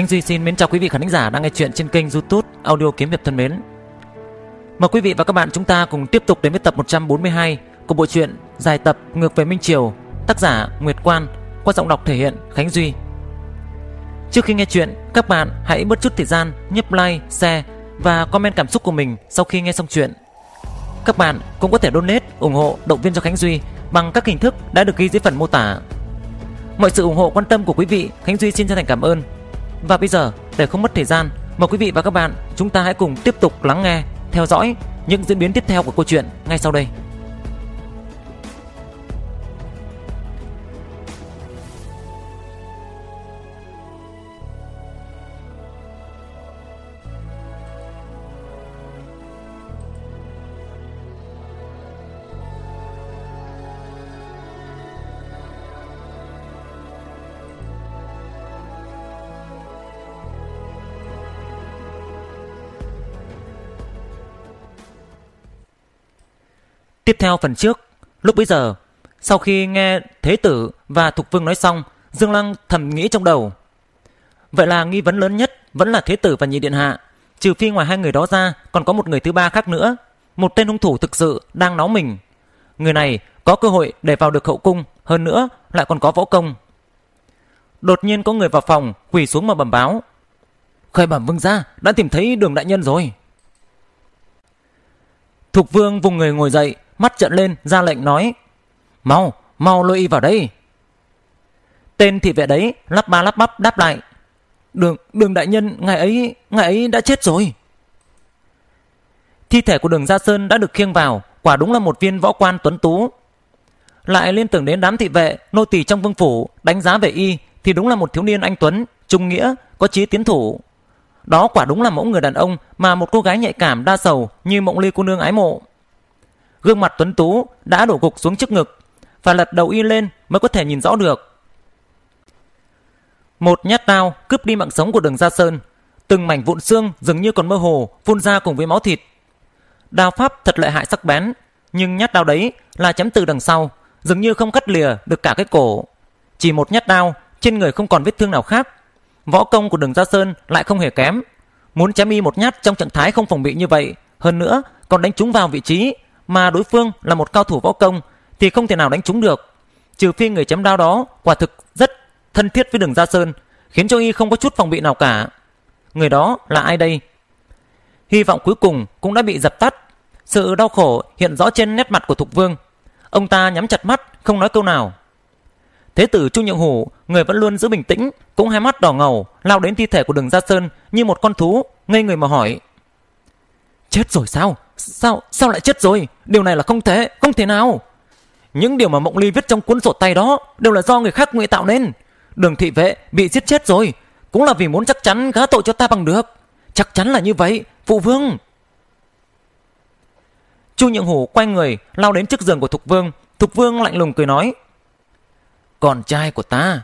Khánh Duy xin mến chào quý vị khán giả đang nghe chuyện trên kênh YouTube Audio Kiếm Hiệp thân mến. Mời quý vị và các bạn chúng ta cùng tiếp tục đến với tập 142 của bộ truyện dài tập Ngược về Minh Triều, tác giả Nguyệt Quan qua giọng đọc thể hiện Khánh Duy. Trước khi nghe chuyện, các bạn hãy bớt chút thời gian nhấp like, share và comment cảm xúc của mình sau khi nghe xong chuyện. Các bạn cũng có thể donate ủng hộ động viên cho Khánh Duy bằng các hình thức đã được ghi dưới phần mô tả. Mọi sự ủng hộ quan tâm của quý vị, Khánh Duy xin chân thành cảm ơn và bây giờ, để không mất thời gian, mời quý vị và các bạn chúng ta hãy cùng tiếp tục lắng nghe, theo dõi những diễn biến tiếp theo của câu chuyện ngay sau đây. Tiếp theo phần trước, lúc bấy giờ, sau khi nghe Thế Tử và Thục Vương nói xong, Dương Lăng thầm nghĩ trong đầu. Vậy là nghi vấn lớn nhất vẫn là Thế Tử và Nhị Điện Hạ. Trừ phi ngoài hai người đó ra, còn có một người thứ ba khác nữa. Một tên hung thủ thực sự đang náo mình. Người này có cơ hội để vào được hậu cung, hơn nữa lại còn có võ công. Đột nhiên có người vào phòng, quỳ xuống mà bẩm báo. Khởi bẩm vương gia, đã tìm thấy đường đại nhân rồi. Thục vương vùng người ngồi dậy, mắt trợn lên ra lệnh nói mau mau lôi y vào đây tên thị vệ đấy lắp ba lắp bắp đáp lại đường đường đại nhân ngày ấy ngày ấy đã chết rồi thi thể của đường gia sơn đã được khiêng vào quả đúng là một viên võ quan tuấn tú lại liên tưởng đến đám thị vệ nô tỳ trong vương phủ đánh giá về y thì đúng là một thiếu niên anh tuấn trung nghĩa có chí tiến thủ đó quả đúng là mẫu người đàn ông mà một cô gái nhạy cảm đa sầu như mộng ly cô nương ái mộ gương mặt tuấn tú đã đổ gục xuống trước ngực, và lật đầu y lên mới có thể nhìn rõ được. Một nhát đao cướp đi mạng sống của đường Gia Sơn, từng mảnh vụn xương dường như còn mơ hồ phun ra cùng với máu thịt. Đao pháp thật lợi hại sắc bén, nhưng nhát đao đấy là chém từ đằng sau, dường như không cắt lìa được cả cái cổ. Chỉ một nhát đao, trên người không còn vết thương nào khác. Võ công của đường Gia Sơn lại không hề kém. Muốn chém y một nhát trong trạng thái không phòng bị như vậy, hơn nữa còn đánh trúng vào vị trí mà đối phương là một cao thủ võ công thì không thể nào đánh trúng được. Trừ phi người chém đao đó quả thực rất thân thiết với Đường Gia Sơn, khiến cho y không có chút phòng bị nào cả. Người đó là ai đây? Hy vọng cuối cùng cũng đã bị dập tắt. Sự đau khổ hiện rõ trên nét mặt của Thục Vương. Ông ta nhắm chặt mắt, không nói câu nào. Thế tử Chu Nhượng Hủ, người vẫn luôn giữ bình tĩnh, cũng hai mắt đỏ ngầu, lao đến thi thể của Đường Gia Sơn như một con thú, ngây người mà hỏi. Chết rồi sao? Sao, sao lại chết rồi? Điều này là không thể, không thể nào. Những điều mà Mộng Ly viết trong cuốn sổ tay đó đều là do người khác ngụy tạo nên. Đường thị vệ bị giết chết rồi, cũng là vì muốn chắc chắn gá tội cho ta bằng được. Chắc chắn là như vậy, phụ vương. Chu Nhượng Hủ quay người, lao đến trước giường của Thục Vương. Thục Vương lạnh lùng cười nói. Con trai của ta,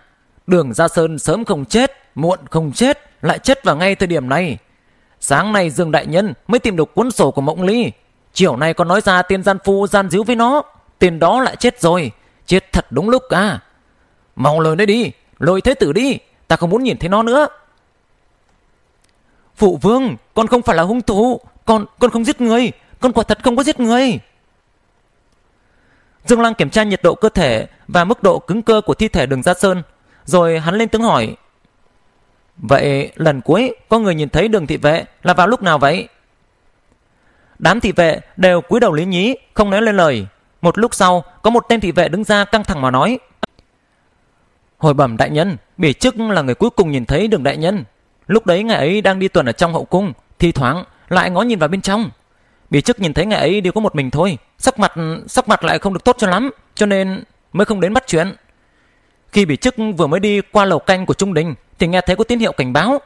đường Gia Sơn sớm không chết, muộn không chết, lại chết vào ngay thời điểm này. Sáng nay Dương Đại Nhân mới tìm được cuốn sổ của Mộng Ly. Chiều nay con nói ra tên gian phu gian díu với nó. Tên đó lại chết rồi. Chết thật đúng lúc à. Mau lời đấy đi. Lôi thế tử đi. Ta không muốn nhìn thấy nó nữa. Phụ vương, con không phải là hung thủ. Con, con không giết người. Con quả thật không có giết người. Dương Lang kiểm tra nhiệt độ cơ thể và mức độ cứng cơ của thi thể đường Gia Sơn. Rồi hắn lên tiếng hỏi Vậy lần cuối có người nhìn thấy đường thị vệ là vào lúc nào vậy? Đám thị vệ đều cúi đầu lý nhí, không nói lên lời. Một lúc sau, có một tên thị vệ đứng ra căng thẳng mà nói. Hồi bẩm đại nhân, bỉ chức là người cuối cùng nhìn thấy đường đại nhân. Lúc đấy ngài ấy đang đi tuần ở trong hậu cung, thi thoáng lại ngó nhìn vào bên trong. Bỉ chức nhìn thấy ngài ấy đều có một mình thôi, sắc mặt sắc mặt lại không được tốt cho lắm, cho nên mới không đến bắt chuyện. Khi bỉ chức vừa mới đi qua lầu canh của trung đình thì nghe thấy có tín hiệu cảnh báo.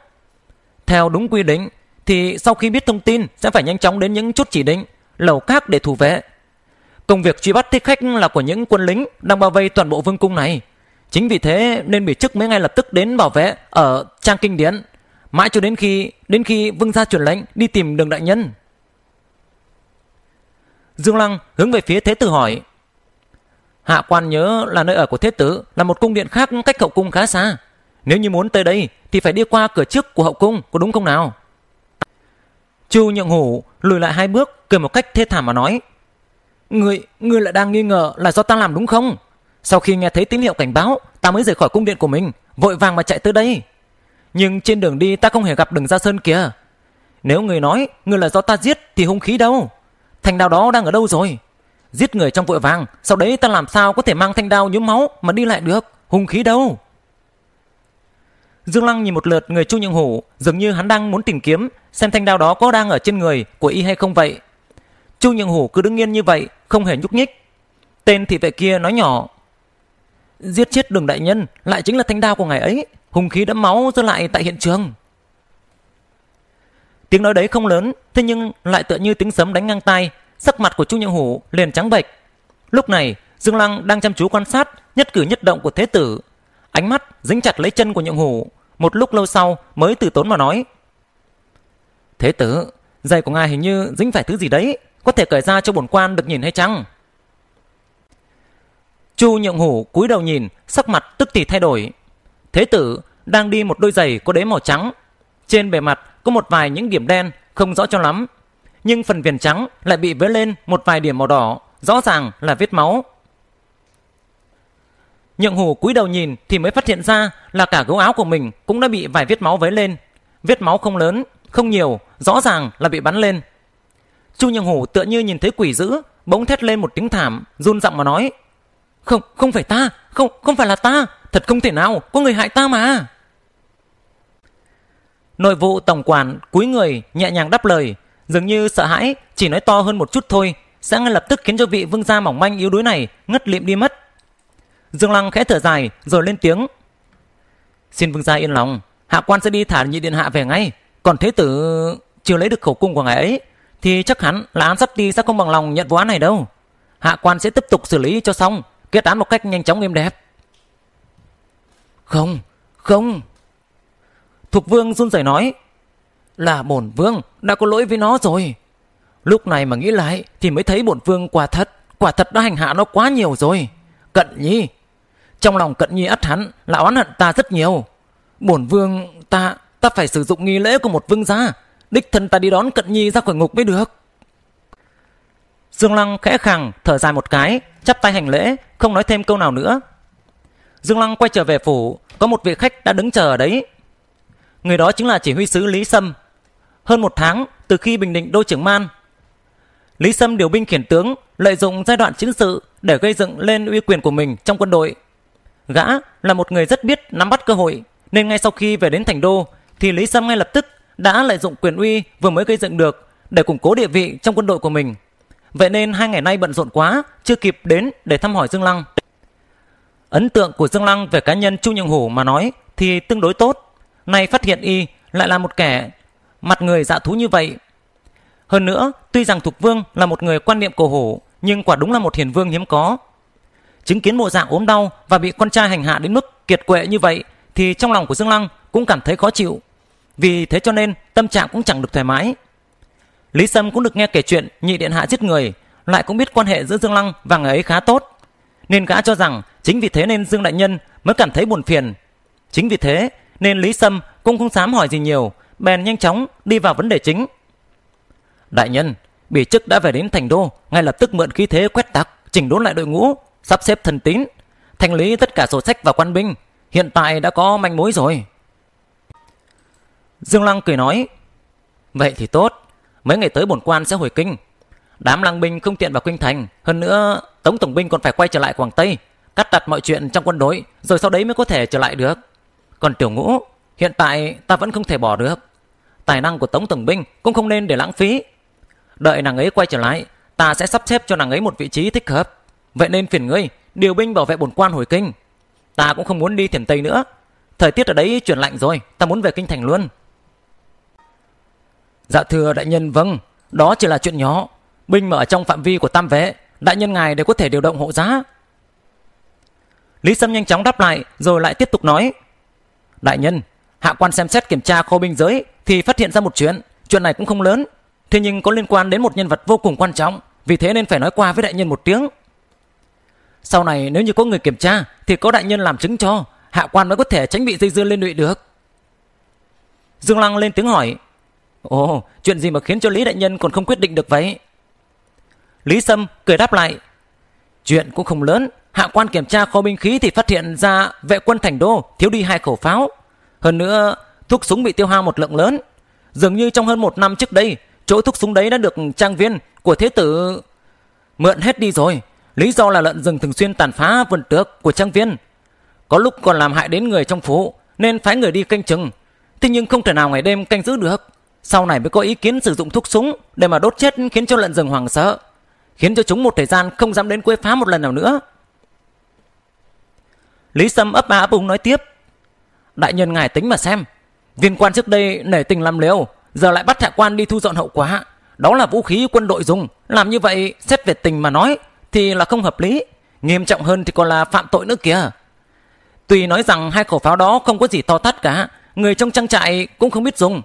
Theo đúng quy định thì sau khi biết thông tin sẽ phải nhanh chóng đến những chốt chỉ định, lầu các để thủ vệ. Công việc truy bắt thích khách là của những quân lính đang bao vây toàn bộ vương cung này. Chính vì thế nên bị chức mới ngay lập tức đến bảo vệ ở trang kinh điển. Mãi cho đến khi đến khi vương gia chuẩn lệnh đi tìm đường đại nhân. Dương Lăng hướng về phía Thế Tử hỏi. Hạ quan nhớ là nơi ở của Thế Tử là một cung điện khác cách hậu cung khá xa. Nếu như muốn tới đây thì phải đi qua cửa trước của hậu cung, có đúng không nào? Chu nhượng hủ lùi lại hai bước cười một cách thê thảm mà nói Người, người lại đang nghi ngờ là do ta làm đúng không? Sau khi nghe thấy tín hiệu cảnh báo, ta mới rời khỏi cung điện của mình, vội vàng mà chạy tới đây. Nhưng trên đường đi ta không hề gặp đường ra sơn kìa. Nếu người nói người là do ta giết thì hung khí đâu? Thanh đao đó đang ở đâu rồi? Giết người trong vội vàng, sau đấy ta làm sao có thể mang thanh đao nhuốm máu mà đi lại được? Hung khí đâu? Dương Lăng nhìn một lượt người Chu Nhượng Hủ, dường như hắn đang muốn tìm kiếm xem thanh đao đó có đang ở trên người của y hay không vậy. Chu Nhượng Hủ cứ đứng yên như vậy, không hề nhúc nhích. Tên thị vệ kia nói nhỏ: "Giết chết Đường đại nhân, lại chính là thanh đao của ngày ấy, hung khí đẫm máu giữ lại tại hiện trường." Tiếng nói đấy không lớn, thế nhưng lại tựa như tiếng sấm đánh ngang tai, sắc mặt của Chu Nhượng Hủ liền trắng bệch. Lúc này, Dương Lăng đang chăm chú quan sát nhất cử nhất động của thế tử, ánh mắt dính chặt lấy chân của Nhượng Hủ, một lúc lâu sau mới từ tốn mà nói. Thế tử, giày của ngài hình như dính phải thứ gì đấy, có thể cởi ra cho bổn quan được nhìn hay chăng? Chu nhượng hủ cúi đầu nhìn, sắc mặt tức thì thay đổi. Thế tử đang đi một đôi giày có đế màu trắng. Trên bề mặt có một vài những điểm đen không rõ cho lắm. Nhưng phần viền trắng lại bị vế lên một vài điểm màu đỏ, rõ ràng là vết máu. Nhượng hù cúi đầu nhìn thì mới phát hiện ra là cả gấu áo của mình cũng đã bị vài vết máu vấy lên. Vết máu không lớn, không nhiều, rõ ràng là bị bắn lên. Chu Nhượng hù tựa như nhìn thấy quỷ dữ, bỗng thét lên một tiếng thảm, run giọng mà nói: "Không, không phải ta, không, không phải là ta, thật không thể nào, có người hại ta mà." Nội vụ tổng quản cúi người nhẹ nhàng đáp lời, dường như sợ hãi, chỉ nói to hơn một chút thôi, sẽ ngay lập tức khiến cho vị vương gia mỏng manh yếu đuối này ngất lịm đi mất. Dương Lăng khẽ thở dài rồi lên tiếng. Xin vương gia yên lòng, hạ quan sẽ đi thả nhị điện hạ về ngay. Còn thế tử chưa lấy được khẩu cung của ngài ấy thì chắc hẳn là án sắp đi sẽ không bằng lòng nhận vụ án này đâu. Hạ quan sẽ tiếp tục xử lý cho xong, kết án một cách nhanh chóng êm đẹp. Không, không. Thục vương run rẩy nói. Là bổn vương đã có lỗi với nó rồi. Lúc này mà nghĩ lại thì mới thấy bổn vương quả thật, quả thật đã hành hạ nó quá nhiều rồi. Cận nhi, trong lòng cận nhi ắt hắn là oán hận ta rất nhiều. Bổn vương ta, ta phải sử dụng nghi lễ của một vương gia. Đích thân ta đi đón cận nhi ra khỏi ngục mới được. Dương Lăng khẽ khàng, thở dài một cái, chắp tay hành lễ, không nói thêm câu nào nữa. Dương Lăng quay trở về phủ, có một vị khách đã đứng chờ ở đấy. Người đó chính là chỉ huy sứ Lý Sâm. Hơn một tháng từ khi Bình Định đô trưởng Man, Lý Sâm điều binh khiển tướng, lợi dụng giai đoạn chiến sự để gây dựng lên uy quyền của mình trong quân đội. Gã là một người rất biết nắm bắt cơ hội, nên ngay sau khi về đến thành đô thì Lý Sâm ngay lập tức đã lợi dụng quyền uy vừa mới gây dựng được để củng cố địa vị trong quân đội của mình. Vậy nên hai ngày nay bận rộn quá, chưa kịp đến để thăm hỏi Dương Lăng. Ấn tượng của Dương Lăng về cá nhân Chu Nhượng Hủ mà nói thì tương đối tốt. Nay phát hiện y lại là một kẻ mặt người dạ thú như vậy. Hơn nữa, tuy rằng Thục Vương là một người quan niệm cổ hủ, nhưng quả đúng là một hiền vương hiếm có. Chứng kiến bộ dạng ốm đau và bị con trai hành hạ đến mức kiệt quệ như vậy thì trong lòng của Dương Lăng cũng cảm thấy khó chịu. Vì thế cho nên tâm trạng cũng chẳng được thoải mái. Lý Sâm cũng được nghe kể chuyện nhị điện hạ giết người, lại cũng biết quan hệ giữa Dương Lăng và người ấy khá tốt. Nên gã cho rằng chính vì thế nên Dương Đại Nhân mới cảm thấy buồn phiền. Chính vì thế nên Lý Sâm cũng không dám hỏi gì nhiều, bèn nhanh chóng đi vào vấn đề chính. Đại nhân, bỉ chức đã về đến thành đô, ngay lập tức mượn khí thế quét tắc, chỉnh đốn lại đội ngũ, sắp xếp thần tín, thanh lý tất cả sổ sách và quan binh. Hiện tại đã có manh mối rồi. Dương Lăng cười nói, vậy thì tốt, mấy ngày tới bổn quan sẽ hồi kinh. Đám lăng binh không tiện vào kinh thành, hơn nữa Tống Tổng binh còn phải quay trở lại Quảng Tây, cắt đặt mọi chuyện trong quân đội, rồi sau đấy mới có thể trở lại được. Còn tiểu ngũ, hiện tại ta vẫn không thể bỏ được. Tài năng của Tống Tổng binh cũng không nên để lãng phí. Đợi nàng ấy quay trở lại, ta sẽ sắp xếp cho nàng ấy một vị trí thích hợp. Vậy nên phiền ngươi, điều binh bảo vệ bổn quan hồi kinh. Ta cũng không muốn đi thiểm Tây nữa. Thời tiết ở đấy chuyển lạnh rồi, ta muốn về kinh thành luôn. Dạ thưa đại nhân vâng, đó chỉ là chuyện nhỏ. Binh mà ở trong phạm vi của tam vệ, đại nhân ngài đều có thể điều động hộ giá. Lý Sâm nhanh chóng đáp lại rồi lại tiếp tục nói. Đại nhân, hạ quan xem xét kiểm tra kho binh giới thì phát hiện ra một chuyện, chuyện này cũng không lớn. Thế nhưng có liên quan đến một nhân vật vô cùng quan trọng, vì thế nên phải nói qua với đại nhân một tiếng. Sau này nếu như có người kiểm tra thì có đại nhân làm chứng cho, hạ quan mới có thể tránh bị dây dưa lên lụy được. Dương Lăng lên tiếng hỏi, Ồ, chuyện gì mà khiến cho Lý Đại Nhân còn không quyết định được vậy? Lý Sâm cười đáp lại, Chuyện cũng không lớn, hạ quan kiểm tra kho binh khí thì phát hiện ra vệ quân thành đô thiếu đi hai khẩu pháo. Hơn nữa, thuốc súng bị tiêu hao một lượng lớn. Dường như trong hơn một năm trước đây, chỗ thuốc súng đấy đã được trang viên của thế tử mượn hết đi rồi. Lý do là lợn rừng thường xuyên tàn phá vườn tược của trang viên. Có lúc còn làm hại đến người trong phố nên phái người đi canh chừng. Thế nhưng không thể nào ngày đêm canh giữ được. Sau này mới có ý kiến sử dụng thuốc súng để mà đốt chết khiến cho lợn rừng hoảng sợ. Khiến cho chúng một thời gian không dám đến quấy phá một lần nào nữa. Lý Sâm ấp á ấp nói tiếp. Đại nhân ngài tính mà xem. Viên quan trước đây nể tình làm liều, giờ lại bắt hạ quan đi thu dọn hậu quả. Đó là vũ khí quân đội dùng. Làm như vậy, xét về tình mà nói, thì là không hợp lý nghiêm trọng hơn thì còn là phạm tội nữa kìa tuy nói rằng hai khẩu pháo đó không có gì to tát cả người trong trang trại cũng không biết dùng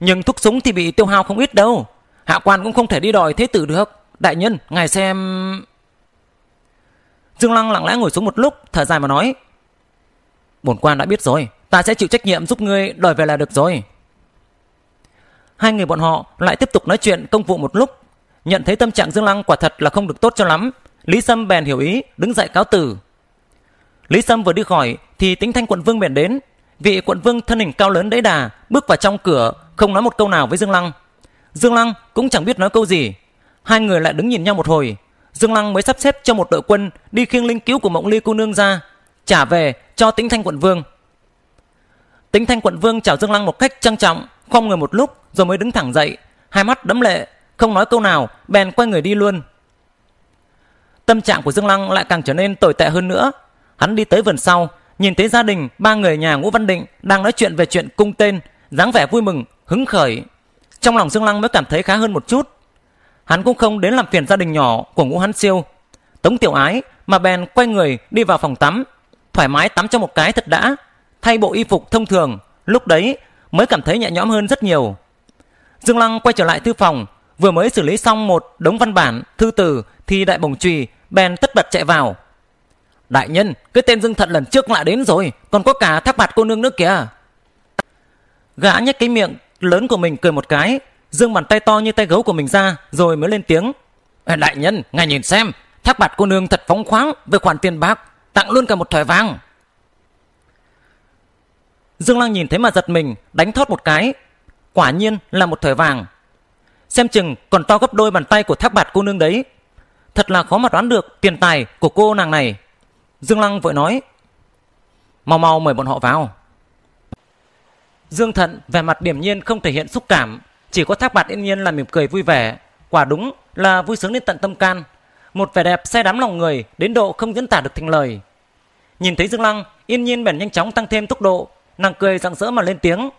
nhưng thuốc súng thì bị tiêu hao không ít đâu hạ quan cũng không thể đi đòi thế tử được đại nhân ngài xem dương lăng lặng lẽ ngồi xuống một lúc thở dài mà nói bổn quan đã biết rồi ta sẽ chịu trách nhiệm giúp ngươi đòi về là được rồi hai người bọn họ lại tiếp tục nói chuyện công vụ một lúc Nhận thấy tâm trạng Dương Lăng quả thật là không được tốt cho lắm, Lý Sâm bèn hiểu ý, đứng dậy cáo từ. Lý Sâm vừa đi khỏi thì tính thanh quận vương bèn đến. Vị quận vương thân hình cao lớn đẫy đà, bước vào trong cửa, không nói một câu nào với Dương Lăng. Dương Lăng cũng chẳng biết nói câu gì. Hai người lại đứng nhìn nhau một hồi. Dương Lăng mới sắp xếp cho một đội quân đi khiêng linh cứu của Mộng Ly cô nương ra, trả về cho Tĩnh Thanh quận vương. Tĩnh Thanh quận vương chào Dương Lăng một cách trang trọng, không người một lúc rồi mới đứng thẳng dậy, hai mắt đẫm lệ, không nói câu nào, bèn quay người đi luôn. Tâm trạng của Dương Lăng lại càng trở nên tồi tệ hơn nữa. Hắn đi tới vườn sau, nhìn thấy gia đình ba người nhà Ngũ Văn Định đang nói chuyện về chuyện cung tên, dáng vẻ vui mừng, hứng khởi. Trong lòng Dương Lăng mới cảm thấy khá hơn một chút. Hắn cũng không đến làm phiền gia đình nhỏ của Ngũ Hán Siêu, Tống Tiểu Ái mà bèn quay người đi vào phòng tắm, thoải mái tắm cho một cái thật đã, thay bộ y phục thông thường, lúc đấy mới cảm thấy nhẹ nhõm hơn rất nhiều. Dương Lăng quay trở lại thư phòng, vừa mới xử lý xong một đống văn bản, thư từ thì đại bổng trùy bèn tất bật chạy vào. Đại nhân, cái tên Dương Thận lần trước lại đến rồi, còn có cả thác bạt cô nương nữa kìa. Gã nhếch cái miệng lớn của mình cười một cái, dương bàn tay to như tay gấu của mình ra rồi mới lên tiếng. Đại nhân, ngài nhìn xem, thác bạt cô nương thật phóng khoáng về khoản tiền bạc, tặng luôn cả một thỏi vàng. Dương Lăng nhìn thấy mà giật mình, đánh thót một cái. Quả nhiên là một thỏi vàng xem chừng còn to gấp đôi bàn tay của thác bạt cô nương đấy. Thật là khó mà đoán được tiền tài của cô nàng này. Dương Lăng vội nói, mau mau mời bọn họ vào. Dương Thận vẻ mặt điểm nhiên không thể hiện xúc cảm, chỉ có thác bạt yên nhiên là mỉm cười vui vẻ. Quả đúng là vui sướng đến tận tâm can, một vẻ đẹp say đắm lòng người đến độ không diễn tả được thành lời. Nhìn thấy Dương Lăng, yên nhiên bèn nhanh chóng tăng thêm tốc độ, nàng cười rạng rỡ mà lên tiếng.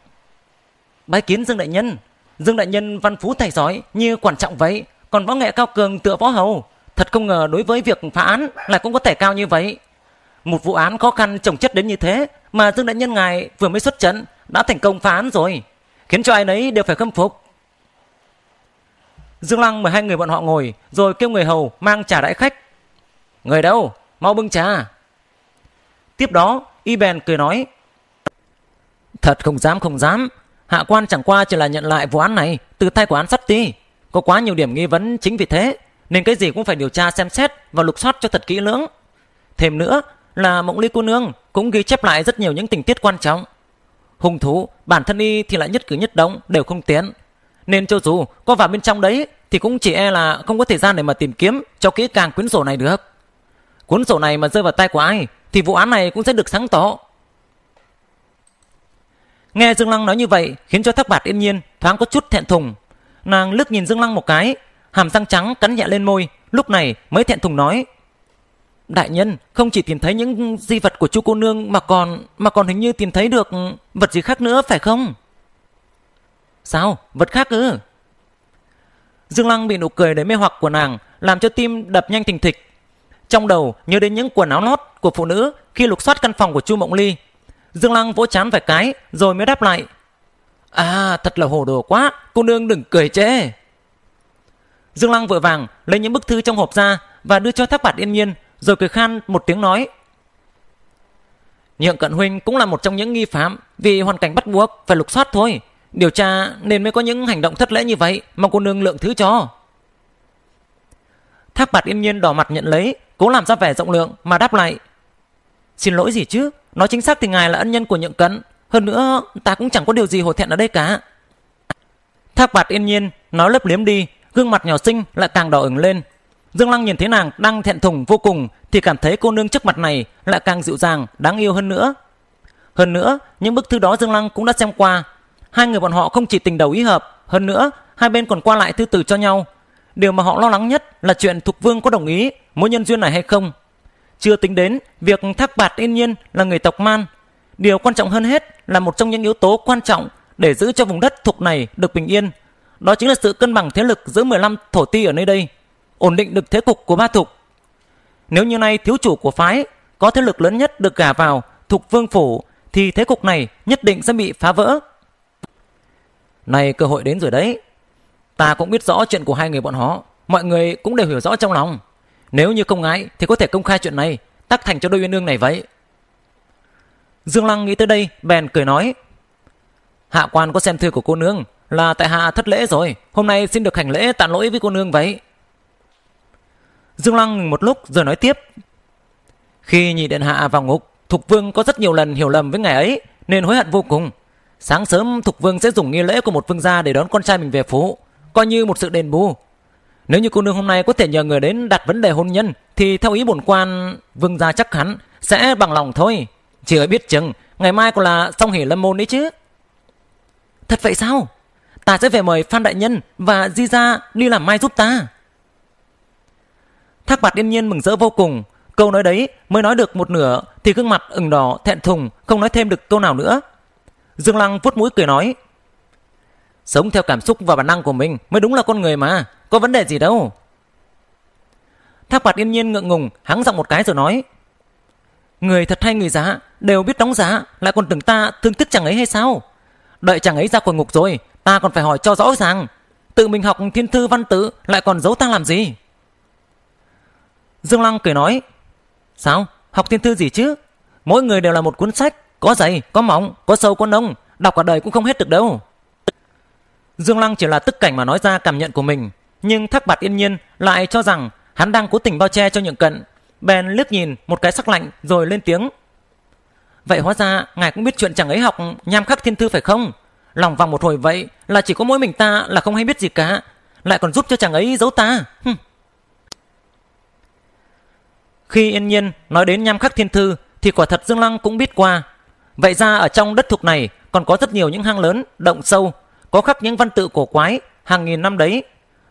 Bái kiến Dương Đại Nhân, Dương đại nhân văn phú tài giỏi như quản trọng vậy, còn võ nghệ cao cường tựa võ hầu. Thật không ngờ đối với việc phá án lại cũng có thể cao như vậy. Một vụ án khó khăn trồng chất đến như thế mà Dương đại nhân ngài vừa mới xuất trận đã thành công phá án rồi, khiến cho ai nấy đều phải khâm phục. Dương Lăng mời hai người bọn họ ngồi rồi kêu người hầu mang trà đãi khách. Người đâu? Mau bưng trà. Tiếp đó, Y Bèn cười nói Thật không dám không dám hạ quan chẳng qua chỉ là nhận lại vụ án này từ tay của án sắt ti có quá nhiều điểm nghi vấn chính vì thế nên cái gì cũng phải điều tra xem xét và lục soát cho thật kỹ lưỡng thêm nữa là mộng ly cô nương cũng ghi chép lại rất nhiều những tình tiết quan trọng Hùng thú bản thân y thì lại nhất cử nhất động đều không tiến nên cho dù có vào bên trong đấy thì cũng chỉ e là không có thời gian để mà tìm kiếm cho kỹ càng cuốn sổ này được cuốn sổ này mà rơi vào tay của ai thì vụ án này cũng sẽ được sáng tỏ Nghe Dương Lăng nói như vậy khiến cho Thác Bạt yên nhiên thoáng có chút thẹn thùng. Nàng lướt nhìn Dương Lăng một cái, hàm răng trắng cắn nhẹ lên môi, lúc này mới thẹn thùng nói: "Đại nhân, không chỉ tìm thấy những di vật của Chu cô nương mà còn mà còn hình như tìm thấy được vật gì khác nữa phải không?" "Sao? Vật khác ư?" Dương Lăng bị nụ cười đầy mê hoặc của nàng làm cho tim đập nhanh thình thịch. Trong đầu nhớ đến những quần áo lót của phụ nữ khi lục soát căn phòng của Chu Mộng Ly, Dương Lăng vỗ chán vài cái rồi mới đáp lại. À thật là hồ đồ quá, cô nương đừng cười chê. Dương Lăng vội vàng lấy những bức thư trong hộp ra và đưa cho thác bạt yên nhiên rồi cười khan một tiếng nói. Nhượng cận huynh cũng là một trong những nghi phạm vì hoàn cảnh bắt buộc phải lục soát thôi. Điều tra nên mới có những hành động thất lễ như vậy mong cô nương lượng thứ cho. Thác bạt yên nhiên đỏ mặt nhận lấy cố làm ra vẻ rộng lượng mà đáp lại. Xin lỗi gì chứ Nói chính xác thì ngài là ân nhân của nhượng cấn. Hơn nữa, ta cũng chẳng có điều gì hổ thẹn ở đây cả. Thác bạt yên nhiên, nói lấp liếm đi, gương mặt nhỏ xinh lại càng đỏ ửng lên. Dương Lăng nhìn thấy nàng đang thẹn thùng vô cùng thì cảm thấy cô nương trước mặt này lại càng dịu dàng, đáng yêu hơn nữa. Hơn nữa, những bức thư đó Dương Lăng cũng đã xem qua. Hai người bọn họ không chỉ tình đầu ý hợp, hơn nữa, hai bên còn qua lại thư từ cho nhau. Điều mà họ lo lắng nhất là chuyện Thục Vương có đồng ý mối nhân duyên này hay không chưa tính đến việc Thác Bạt Yên Nhiên là người tộc Man. Điều quan trọng hơn hết là một trong những yếu tố quan trọng để giữ cho vùng đất thuộc này được bình yên. Đó chính là sự cân bằng thế lực giữa 15 thổ ti ở nơi đây, ổn định được thế cục của ba thục. Nếu như nay thiếu chủ của phái có thế lực lớn nhất được gả vào thuộc vương phủ thì thế cục này nhất định sẽ bị phá vỡ. Này cơ hội đến rồi đấy. Ta cũng biết rõ chuyện của hai người bọn họ. Mọi người cũng đều hiểu rõ trong lòng. Nếu như không ngại thì có thể công khai chuyện này, tác thành cho đôi uyên ương này vậy. Dương Lăng nghĩ tới đây, bèn cười nói. Hạ quan có xem thư của cô nương, là tại hạ thất lễ rồi, hôm nay xin được hành lễ tạ lỗi với cô nương vậy. Dương Lăng một lúc rồi nói tiếp. Khi nhị điện hạ vào ngục, Thục Vương có rất nhiều lần hiểu lầm với ngày ấy, nên hối hận vô cùng. Sáng sớm Thục Vương sẽ dùng nghi lễ của một vương gia để đón con trai mình về phố, coi như một sự đền bù, nếu như cô nương hôm nay có thể nhờ người đến đặt vấn đề hôn nhân thì theo ý bổn quan vương gia chắc hẳn sẽ bằng lòng thôi. Chỉ ở biết chừng ngày mai còn là song hỉ lâm môn đấy chứ. Thật vậy sao? Ta sẽ về mời Phan Đại Nhân và Di Gia đi làm mai giúp ta. Thác bạt yên nhiên mừng rỡ vô cùng. Câu nói đấy mới nói được một nửa thì gương mặt ửng đỏ thẹn thùng không nói thêm được câu nào nữa. Dương Lăng vuốt mũi cười nói Sống theo cảm xúc và bản năng của mình mới đúng là con người mà. Có vấn đề gì đâu. Thác bạt yên nhiên ngượng ngùng, hắng giọng một cái rồi nói. Người thật hay người giá, đều biết đóng giá, lại còn tưởng ta thương tiếc chẳng ấy hay sao? Đợi chẳng ấy ra khỏi ngục rồi, ta còn phải hỏi cho rõ ràng. Tự mình học thiên thư văn tự, lại còn giấu ta làm gì? Dương Lăng cười nói. Sao? Học thiên thư gì chứ? Mỗi người đều là một cuốn sách, có dày, có mỏng, có sâu, có nông, đọc cả đời cũng không hết được đâu. Dương Lăng chỉ là tức cảnh mà nói ra cảm nhận của mình, nhưng Thác Bạt Yên Nhiên lại cho rằng hắn đang cố tình bao che cho nhượng cận, bèn liếc nhìn một cái sắc lạnh rồi lên tiếng. Vậy hóa ra ngài cũng biết chuyện chẳng ấy học nham khắc thiên thư phải không? Lòng vòng một hồi vậy là chỉ có mỗi mình ta là không hay biết gì cả, lại còn giúp cho chàng ấy giấu ta. Hừm. Khi Yên Nhiên nói đến nham khắc thiên thư thì quả thật Dương Lăng cũng biết qua. Vậy ra ở trong đất thuộc này còn có rất nhiều những hang lớn, động sâu có khắc những văn tự cổ quái hàng nghìn năm đấy.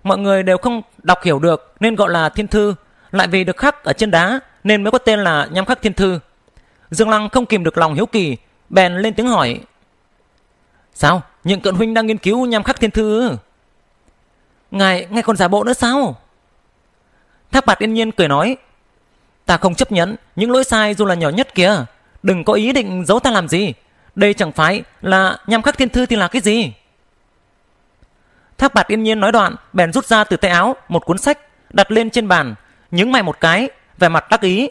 Mọi người đều không đọc hiểu được nên gọi là thiên thư, lại vì được khắc ở trên đá nên mới có tên là nham khắc thiên thư. Dương Lăng không kìm được lòng hiếu kỳ, bèn lên tiếng hỏi. Sao? Những cận huynh đang nghiên cứu nham khắc thiên thư ư? Ngài, ngài còn giả bộ nữa sao? Thác bạt yên nhiên cười nói. Ta không chấp nhận những lỗi sai dù là nhỏ nhất kìa. Đừng có ý định giấu ta làm gì. Đây chẳng phải là nham khắc thiên thư thì là cái gì? Thác bạt yên nhiên nói đoạn, bèn rút ra từ tay áo một cuốn sách, đặt lên trên bàn, nhướng mày một cái, vẻ mặt đắc ý.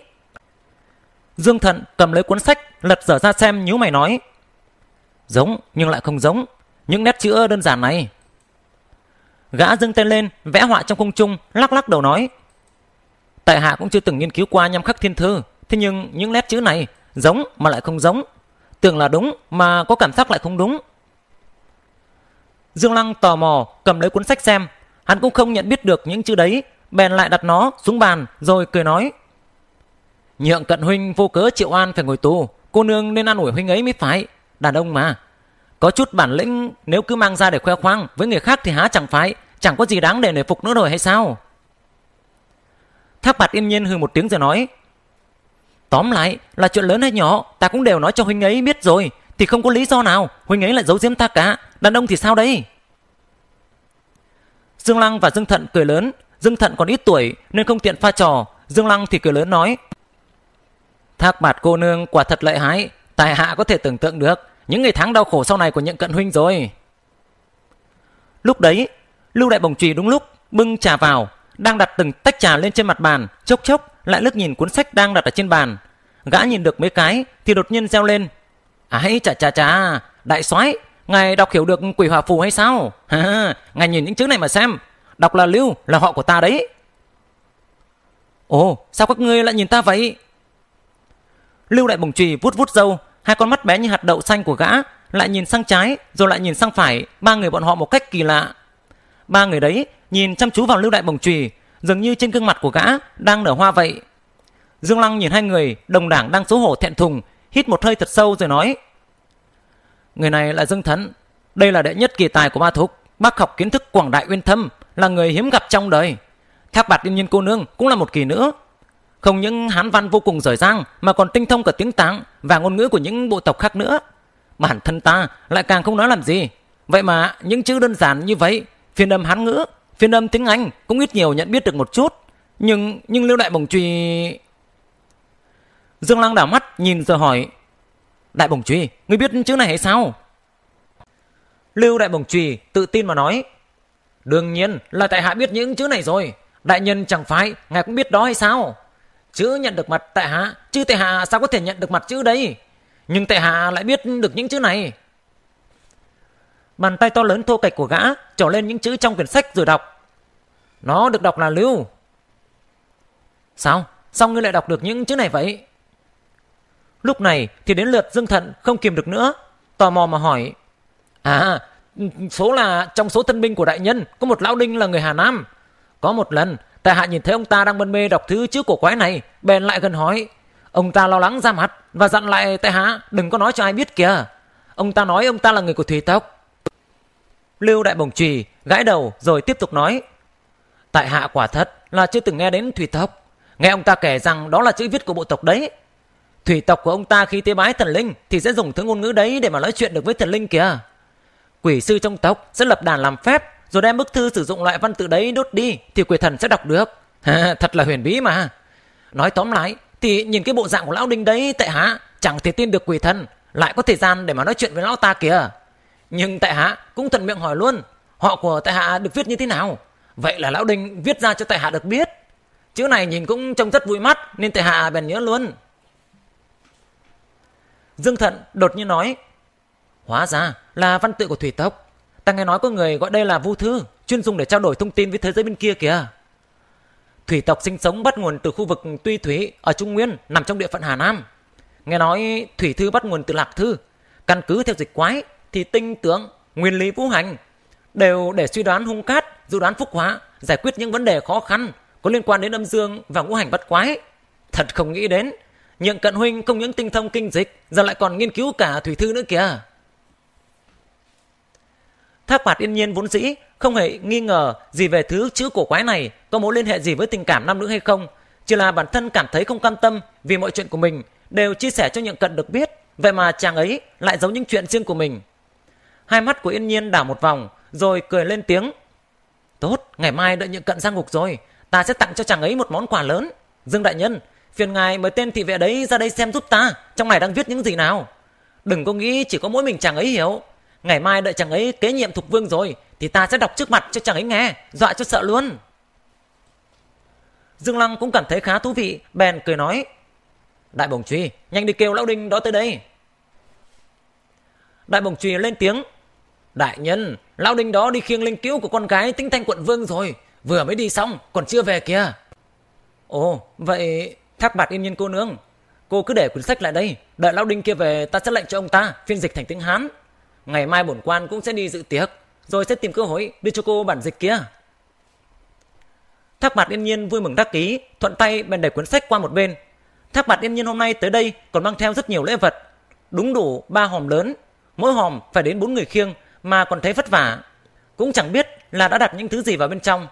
Dương Thận cầm lấy cuốn sách, lật dở ra xem nhíu mày nói. Giống nhưng lại không giống, những nét chữ đơn giản này. Gã dưng tay lên, vẽ họa trong không trung, lắc lắc đầu nói. Tại hạ cũng chưa từng nghiên cứu qua nhâm khắc thiên thư, thế nhưng những nét chữ này giống mà lại không giống. Tưởng là đúng mà có cảm giác lại không đúng, Dương Lăng tò mò cầm lấy cuốn sách xem, hắn cũng không nhận biết được những chữ đấy, bèn lại đặt nó xuống bàn rồi cười nói. Nhượng cận huynh vô cớ triệu an phải ngồi tù, cô nương nên an ủi huynh ấy mới phải, đàn ông mà. Có chút bản lĩnh nếu cứ mang ra để khoe khoang với người khác thì há chẳng phải, chẳng có gì đáng để nể phục nữa rồi hay sao? Thác bạt yên nhiên hừ một tiếng rồi nói. Tóm lại là chuyện lớn hay nhỏ, ta cũng đều nói cho huynh ấy biết rồi, thì không có lý do nào huynh ấy lại giấu giếm ta cả Đàn ông thì sao đấy? Dương Lăng và Dương Thận cười lớn. Dương Thận còn ít tuổi nên không tiện pha trò. Dương Lăng thì cười lớn nói. Thác bạt cô nương quả thật lợi hái. Tài hạ có thể tưởng tượng được những ngày tháng đau khổ sau này của những cận huynh rồi. Lúc đấy, Lưu Đại Bồng Trì đúng lúc bưng trà vào, đang đặt từng tách trà lên trên mặt bàn, chốc chốc lại lướt nhìn cuốn sách đang đặt ở trên bàn. Gã nhìn được mấy cái thì đột nhiên reo lên. Ái à, chà chà chà, đại soái Ngài đọc hiểu được quỷ hỏa phù hay sao? À, ngài nhìn những chữ này mà xem. Đọc là lưu, là họ của ta đấy. Ồ, sao các ngươi lại nhìn ta vậy? Lưu đại bồng trùy vút vút dâu, hai con mắt bé như hạt đậu xanh của gã, lại nhìn sang trái, rồi lại nhìn sang phải, ba người bọn họ một cách kỳ lạ. Ba người đấy nhìn chăm chú vào Lưu đại bồng trùy, dường như trên gương mặt của gã đang nở hoa vậy. Dương Lăng nhìn hai người, đồng đảng đang xấu hổ thẹn thùng, hít một hơi thật sâu rồi nói: Người này là Dương Thấn, đây là đệ nhất kỳ tài của ma thục, bác học kiến thức quảng đại uyên thâm, là người hiếm gặp trong đời. Thác bạt điên nhiên cô nương cũng là một kỳ nữa Không những hán văn vô cùng giỏi giang mà còn tinh thông cả tiếng tạng và ngôn ngữ của những bộ tộc khác nữa. Bản thân ta lại càng không nói làm gì. Vậy mà những chữ đơn giản như vậy, phiên âm hán ngữ, phiên âm tiếng Anh cũng ít nhiều nhận biết được một chút. Nhưng nhưng lưu đại bồng truy... Dương Lăng đảo mắt nhìn rồi hỏi Đại Bổng Truy, ngươi biết chữ này hay sao? Lưu Đại Bổng Truy tự tin mà nói. Đương nhiên là tại hạ biết những chữ này rồi. Đại nhân chẳng phải, ngài cũng biết đó hay sao? Chữ nhận được mặt tại hạ, chứ tại hạ sao có thể nhận được mặt chữ đấy? Nhưng tại hạ lại biết được những chữ này. Bàn tay to lớn thô kệch của gã trỏ lên những chữ trong quyển sách rồi đọc. Nó được đọc là Lưu. Sao? Sao ngươi lại đọc được những chữ này vậy? Lúc này thì đến lượt Dương Thận không kiềm được nữa, tò mò mà hỏi. À, số là trong số thân binh của đại nhân có một lão đinh là người Hà Nam. Có một lần, tại hạ nhìn thấy ông ta đang bân mê đọc thứ chữ cổ quái này, bèn lại gần hỏi. Ông ta lo lắng ra mặt và dặn lại tại hạ đừng có nói cho ai biết kìa. Ông ta nói ông ta là người của thủy tộc. Lưu Đại Bồng Trì gãi đầu rồi tiếp tục nói. Tại hạ quả thật là chưa từng nghe đến thủy tộc. Nghe ông ta kể rằng đó là chữ viết của bộ tộc đấy. Thủy tộc của ông ta khi tế bái thần linh thì sẽ dùng thứ ngôn ngữ đấy để mà nói chuyện được với thần linh kìa. Quỷ sư trong tộc sẽ lập đàn làm phép rồi đem bức thư sử dụng loại văn tự đấy đốt đi thì quỷ thần sẽ đọc được. thật là huyền bí mà. Nói tóm lại thì nhìn cái bộ dạng của lão đinh đấy tại hạ chẳng thể tin được quỷ thần lại có thời gian để mà nói chuyện với lão ta kìa. Nhưng tại hạ cũng thuận miệng hỏi luôn họ của tại hạ được viết như thế nào. Vậy là lão đinh viết ra cho tại hạ được biết. Chữ này nhìn cũng trông rất vui mắt nên tại hạ bèn nhớ luôn. Dương Thận đột nhiên nói Hóa ra là văn tự của thủy tộc Ta nghe nói có người gọi đây là vu thư Chuyên dùng để trao đổi thông tin với thế giới bên kia kìa Thủy tộc sinh sống bắt nguồn từ khu vực Tuy Thủy ở Trung Nguyên nằm trong địa phận Hà Nam Nghe nói thủy thư bắt nguồn từ lạc thư Căn cứ theo dịch quái thì tinh tướng, nguyên lý vũ hành đều để suy đoán hung cát, dự đoán phúc hóa, giải quyết những vấn đề khó khăn có liên quan đến âm dương và ngũ hành bắt quái. Thật không nghĩ đến Nhượng cận huynh không những tinh thông kinh dịch, giờ lại còn nghiên cứu cả thủy thư nữa kìa. Thác bạt yên nhiên vốn dĩ, không hề nghi ngờ gì về thứ chữ cổ quái này có mối liên hệ gì với tình cảm nam nữ hay không. Chỉ là bản thân cảm thấy không cam tâm vì mọi chuyện của mình đều chia sẻ cho nhượng cận được biết. Vậy mà chàng ấy lại giấu những chuyện riêng của mình. Hai mắt của yên nhiên đảo một vòng, rồi cười lên tiếng. Tốt, ngày mai đợi nhượng cận ra ngục rồi, ta sẽ tặng cho chàng ấy một món quà lớn. Dương Đại Nhân, phiền ngài mời tên thị vệ đấy ra đây xem giúp ta trong này đang viết những gì nào đừng có nghĩ chỉ có mỗi mình chàng ấy hiểu ngày mai đợi chàng ấy kế nhiệm thục vương rồi thì ta sẽ đọc trước mặt cho chàng ấy nghe dọa cho sợ luôn dương lăng cũng cảm thấy khá thú vị bèn cười nói đại bổng truy nhanh đi kêu lão đinh đó tới đây đại bổng truy lên tiếng đại nhân lão đinh đó đi khiêng linh cứu của con gái tính thanh quận vương rồi vừa mới đi xong còn chưa về kìa ồ vậy Thác bạt yên nhiên cô nương, cô cứ để cuốn sách lại đây, đợi lão đinh kia về ta sẽ lệnh cho ông ta phiên dịch thành tiếng Hán. Ngày mai bổn quan cũng sẽ đi dự tiệc, rồi sẽ tìm cơ hội đưa cho cô bản dịch kia. Thác bạt yên nhiên vui mừng đắc ký, thuận tay bèn đẩy cuốn sách qua một bên. Thác bạt yên nhiên hôm nay tới đây còn mang theo rất nhiều lễ vật, đúng đủ ba hòm lớn, mỗi hòm phải đến bốn người khiêng mà còn thấy vất vả. Cũng chẳng biết là đã đặt những thứ gì vào bên trong.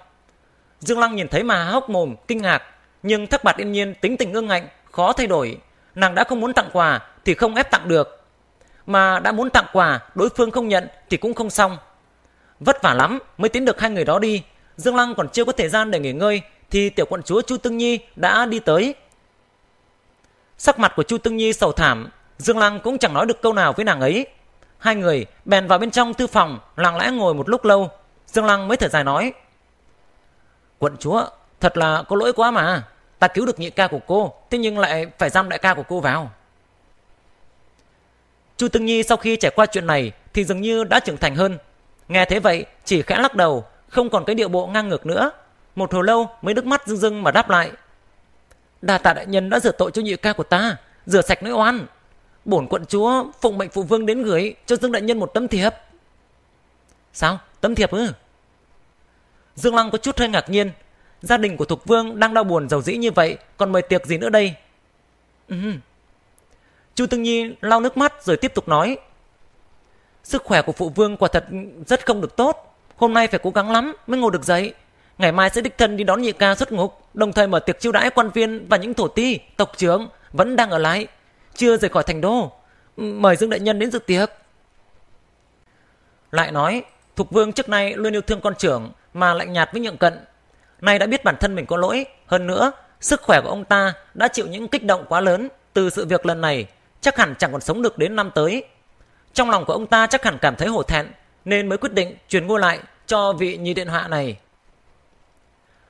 Dương Lăng nhìn thấy mà hốc mồm, kinh ngạc, nhưng thất bạt yên nhiên tính tình ương ngạnh, khó thay đổi. Nàng đã không muốn tặng quà thì không ép tặng được. Mà đã muốn tặng quà, đối phương không nhận thì cũng không xong. Vất vả lắm mới tiến được hai người đó đi. Dương Lăng còn chưa có thời gian để nghỉ ngơi thì tiểu quận chúa Chu Tương Nhi đã đi tới. Sắc mặt của Chu Tương Nhi sầu thảm, Dương Lăng cũng chẳng nói được câu nào với nàng ấy. Hai người bèn vào bên trong thư phòng, lặng lẽ ngồi một lúc lâu. Dương Lăng mới thở dài nói. Quận chúa, Thật là có lỗi quá mà. Ta cứu được nhị ca của cô, thế nhưng lại phải giam đại ca của cô vào. Chu Tương Nhi sau khi trải qua chuyện này thì dường như đã trưởng thành hơn. Nghe thế vậy, chỉ khẽ lắc đầu, không còn cái điệu bộ ngang ngược nữa. Một hồi lâu mới nước mắt rưng rưng mà đáp lại. Đà tạ đại nhân đã rửa tội cho nhị ca của ta, rửa sạch nỗi oan. Bổn quận chúa phụng mệnh phụ vương đến gửi cho Dương đại nhân một tấm thiệp. Sao? Tấm thiệp ư? Dương Lăng có chút hơi ngạc nhiên, Gia đình của Thục Vương đang đau buồn giàu dĩ như vậy, còn mời tiệc gì nữa đây? Ừ. Chu Tương Nhi lau nước mắt rồi tiếp tục nói. Sức khỏe của phụ vương quả thật rất không được tốt. Hôm nay phải cố gắng lắm mới ngồi được dậy. Ngày mai sẽ đích thân đi đón nhị ca xuất ngục, đồng thời mở tiệc chiêu đãi quan viên và những thổ ti, tộc trưởng vẫn đang ở lại, chưa rời khỏi thành đô. Mời Dương đại nhân đến dự tiệc. Lại nói, Thục Vương trước nay luôn yêu thương con trưởng mà lạnh nhạt với nhượng cận, Nay đã biết bản thân mình có lỗi, hơn nữa, sức khỏe của ông ta đã chịu những kích động quá lớn từ sự việc lần này, chắc hẳn chẳng còn sống được đến năm tới. Trong lòng của ông ta chắc hẳn cảm thấy hổ thẹn, nên mới quyết định chuyển ngôi lại cho vị nhi điện hạ này.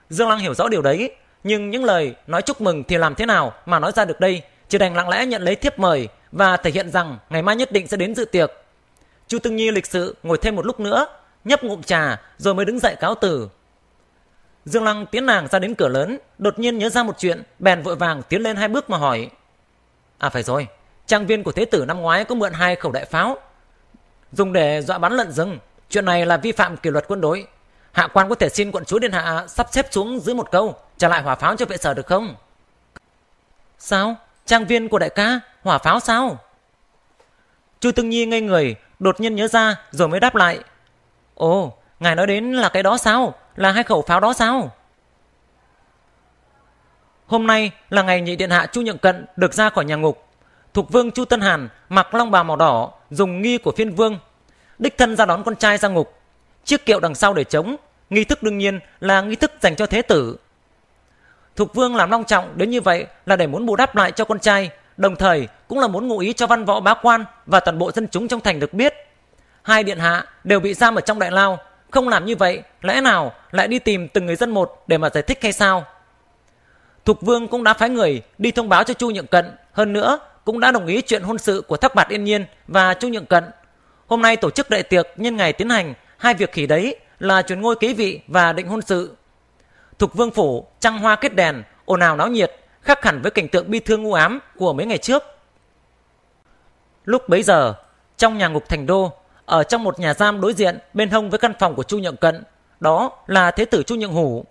Dương Lăng hiểu rõ điều đấy, nhưng những lời nói chúc mừng thì làm thế nào mà nói ra được đây, chỉ đành lặng lẽ nhận lấy thiếp mời và thể hiện rằng ngày mai nhất định sẽ đến dự tiệc. Chu Tương Nhi lịch sự ngồi thêm một lúc nữa, nhấp ngụm trà rồi mới đứng dậy cáo từ. Dương Lăng tiến nàng ra đến cửa lớn, đột nhiên nhớ ra một chuyện, bèn vội vàng tiến lên hai bước mà hỏi. À phải rồi, trang viên của thế tử năm ngoái có mượn hai khẩu đại pháo, dùng để dọa bắn lợn rừng. Chuyện này là vi phạm kỷ luật quân đội. Hạ quan có thể xin quận chúa điện hạ sắp xếp xuống dưới một câu, trả lại hỏa pháo cho vệ sở được không? Sao? Trang viên của đại ca? Hỏa pháo sao? Chu Tương Nhi ngây người, đột nhiên nhớ ra rồi mới đáp lại. Ồ, ngài nói đến là cái đó sao? là hai khẩu pháo đó sao? Hôm nay là ngày nhị điện hạ Chu Nhượng Cận được ra khỏi nhà ngục. Thục vương Chu Tân Hàn mặc long bào màu đỏ, dùng nghi của phiên vương. Đích thân ra đón con trai ra ngục. Chiếc kiệu đằng sau để chống. Nghi thức đương nhiên là nghi thức dành cho thế tử. Thục vương làm long trọng đến như vậy là để muốn bù đắp lại cho con trai, đồng thời cũng là muốn ngụ ý cho văn võ bá quan và toàn bộ dân chúng trong thành được biết. Hai điện hạ đều bị giam ở trong đại lao không làm như vậy, lẽ nào lại đi tìm từng người dân một để mà giải thích hay sao? Thục Vương cũng đã phái người đi thông báo cho Chu Nhượng Cận, hơn nữa cũng đã đồng ý chuyện hôn sự của Thác Bạt Yên Nhiên và Chu Nhượng Cận. Hôm nay tổ chức đại tiệc nhân ngày tiến hành hai việc khỉ đấy là chuyển ngôi kế vị và định hôn sự. Thục Vương phủ trăng hoa kết đèn, ồn ào náo nhiệt, khác hẳn với cảnh tượng bi thương u ám của mấy ngày trước. Lúc bấy giờ, trong nhà ngục thành đô ở trong một nhà giam đối diện bên hông với căn phòng của Chu Nhượng Cận. Đó là thế tử Chu Nhượng Hủ.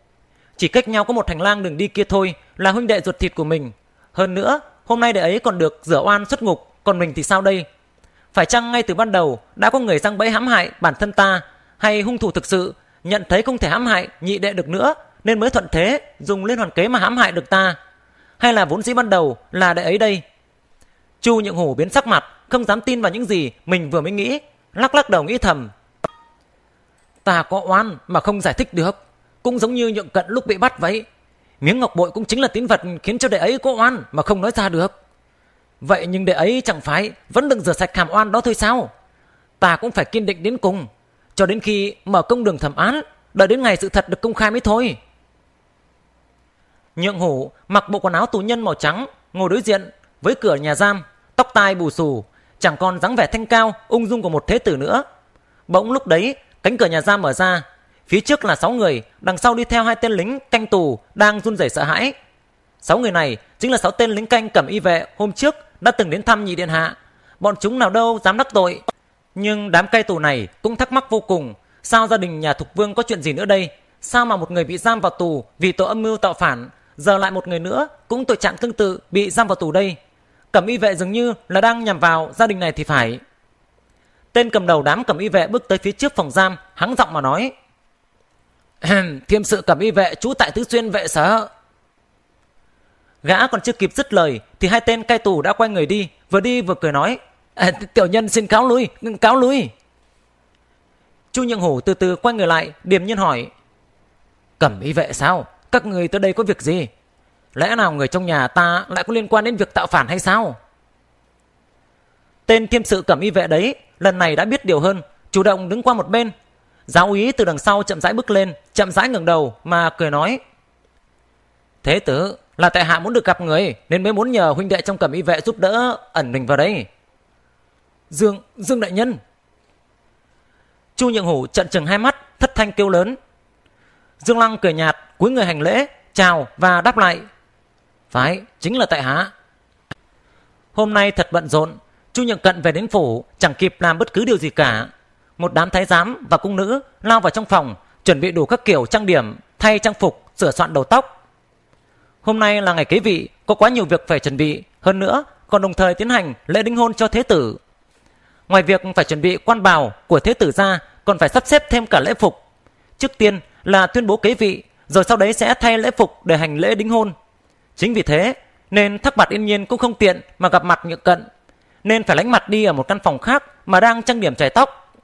Chỉ cách nhau có một hành lang đường đi kia thôi là huynh đệ ruột thịt của mình. Hơn nữa, hôm nay đệ ấy còn được rửa oan xuất ngục, còn mình thì sao đây? Phải chăng ngay từ ban đầu đã có người răng bẫy hãm hại bản thân ta hay hung thủ thực sự nhận thấy không thể hãm hại nhị đệ được nữa nên mới thuận thế dùng liên hoàn kế mà hãm hại được ta? Hay là vốn dĩ ban đầu là đệ ấy đây? Chu Nhượng Hủ biến sắc mặt, không dám tin vào những gì mình vừa mới nghĩ, lắc lắc đầu nghĩ thầm. Ta có oan mà không giải thích được. Cũng giống như nhượng cận lúc bị bắt vậy. Miếng ngọc bội cũng chính là tín vật khiến cho đệ ấy có oan mà không nói ra được. Vậy nhưng đệ ấy chẳng phải vẫn đừng rửa sạch hàm oan đó thôi sao? Ta cũng phải kiên định đến cùng. Cho đến khi mở công đường thẩm án, đợi đến ngày sự thật được công khai mới thôi. Nhượng hủ mặc bộ quần áo tù nhân màu trắng, ngồi đối diện với cửa nhà giam, tóc tai bù xù, chẳng còn dáng vẻ thanh cao ung dung của một thế tử nữa bỗng lúc đấy cánh cửa nhà giam mở ra phía trước là sáu người đằng sau đi theo hai tên lính canh tù đang run rẩy sợ hãi sáu người này chính là sáu tên lính canh cẩm y vệ hôm trước đã từng đến thăm nhị điện hạ bọn chúng nào đâu dám đắc tội nhưng đám cai tù này cũng thắc mắc vô cùng sao gia đình nhà thục vương có chuyện gì nữa đây sao mà một người bị giam vào tù vì tội âm mưu tạo phản giờ lại một người nữa cũng tội trạng tương tự bị giam vào tù đây Cẩm y vệ dường như là đang nhằm vào gia đình này thì phải. Tên cầm đầu đám cẩm y vệ bước tới phía trước phòng giam, hắng giọng mà nói. Thiêm sự cẩm y vệ trú tại Tứ Xuyên vệ sở. Gã còn chưa kịp dứt lời thì hai tên cai tù đã quay người đi, vừa đi vừa cười nói. tiểu nhân xin cáo lui, cáo lui. Chu Nhượng Hổ từ từ quay người lại, điềm nhiên hỏi. Cẩm y vệ sao? Các người tới đây có việc gì? Lẽ nào người trong nhà ta lại có liên quan đến việc tạo phản hay sao? Tên thiêm sự cẩm y vệ đấy lần này đã biết điều hơn, chủ động đứng qua một bên. Giáo úy từ đằng sau chậm rãi bước lên, chậm rãi ngẩng đầu mà cười nói. Thế tử, là tại hạ muốn được gặp người nên mới muốn nhờ huynh đệ trong cẩm y vệ giúp đỡ ẩn mình vào đây. Dương, Dương đại nhân. Chu Nhượng Hủ trận chừng hai mắt, thất thanh kêu lớn. Dương Lăng cười nhạt, cúi người hành lễ, chào và đáp lại phải, chính là tại hạ. Hôm nay thật bận rộn, Chu Nhượng Cận về đến phủ chẳng kịp làm bất cứ điều gì cả. Một đám thái giám và cung nữ lao vào trong phòng, chuẩn bị đủ các kiểu trang điểm, thay trang phục, sửa soạn đầu tóc. Hôm nay là ngày kế vị, có quá nhiều việc phải chuẩn bị, hơn nữa còn đồng thời tiến hành lễ đính hôn cho thế tử. Ngoài việc phải chuẩn bị quan bào của thế tử ra, còn phải sắp xếp thêm cả lễ phục. Trước tiên là tuyên bố kế vị, rồi sau đấy sẽ thay lễ phục để hành lễ đính hôn Chính vì thế nên thắc mặt yên nhiên cũng không tiện mà gặp mặt nhượng cận. Nên phải lánh mặt đi ở một căn phòng khác mà đang trang điểm chải tóc.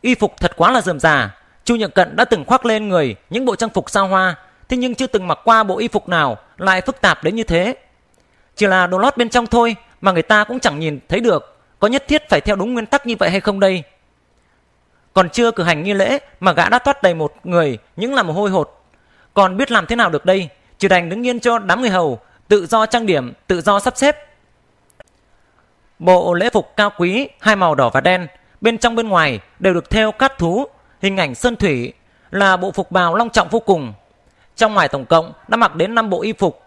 Y phục thật quá là dườm già. Chu nhượng cận đã từng khoác lên người những bộ trang phục sao hoa. Thế nhưng chưa từng mặc qua bộ y phục nào lại phức tạp đến như thế. Chỉ là đồ lót bên trong thôi mà người ta cũng chẳng nhìn thấy được. Có nhất thiết phải theo đúng nguyên tắc như vậy hay không đây? Còn chưa cử hành nghi lễ mà gã đã toát đầy một người những làm mồ hôi hột. Còn biết làm thế nào được đây? Triều đành đứng yên cho đám người hầu, tự do trang điểm, tự do sắp xếp. Bộ lễ phục cao quý, hai màu đỏ và đen, bên trong bên ngoài đều được theo cát thú, hình ảnh sơn thủy, là bộ phục bào long trọng vô cùng. Trong ngoài tổng cộng đã mặc đến 5 bộ y phục.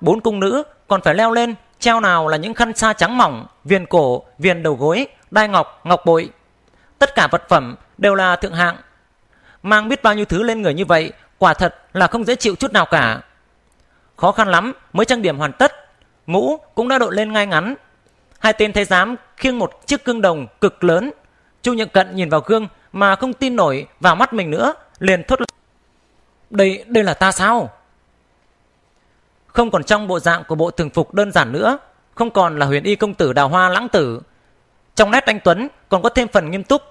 Bốn cung nữ còn phải leo lên, treo nào là những khăn sa trắng mỏng, viền cổ, viền đầu gối, đai ngọc, ngọc bội. Tất cả vật phẩm đều là thượng hạng. Mang biết bao nhiêu thứ lên người như vậy, quả thật là không dễ chịu chút nào cả khó khăn lắm mới trang điểm hoàn tất, mũ cũng đã đội lên ngay ngắn. Hai tên thái giám khiêng một chiếc gương đồng cực lớn. Chu nhượng Cận nhìn vào gương mà không tin nổi vào mắt mình nữa, liền thốt lên. Đây, đây là ta sao? Không còn trong bộ dạng của bộ thường phục đơn giản nữa, không còn là huyền y công tử đào hoa lãng tử. Trong nét anh Tuấn còn có thêm phần nghiêm túc.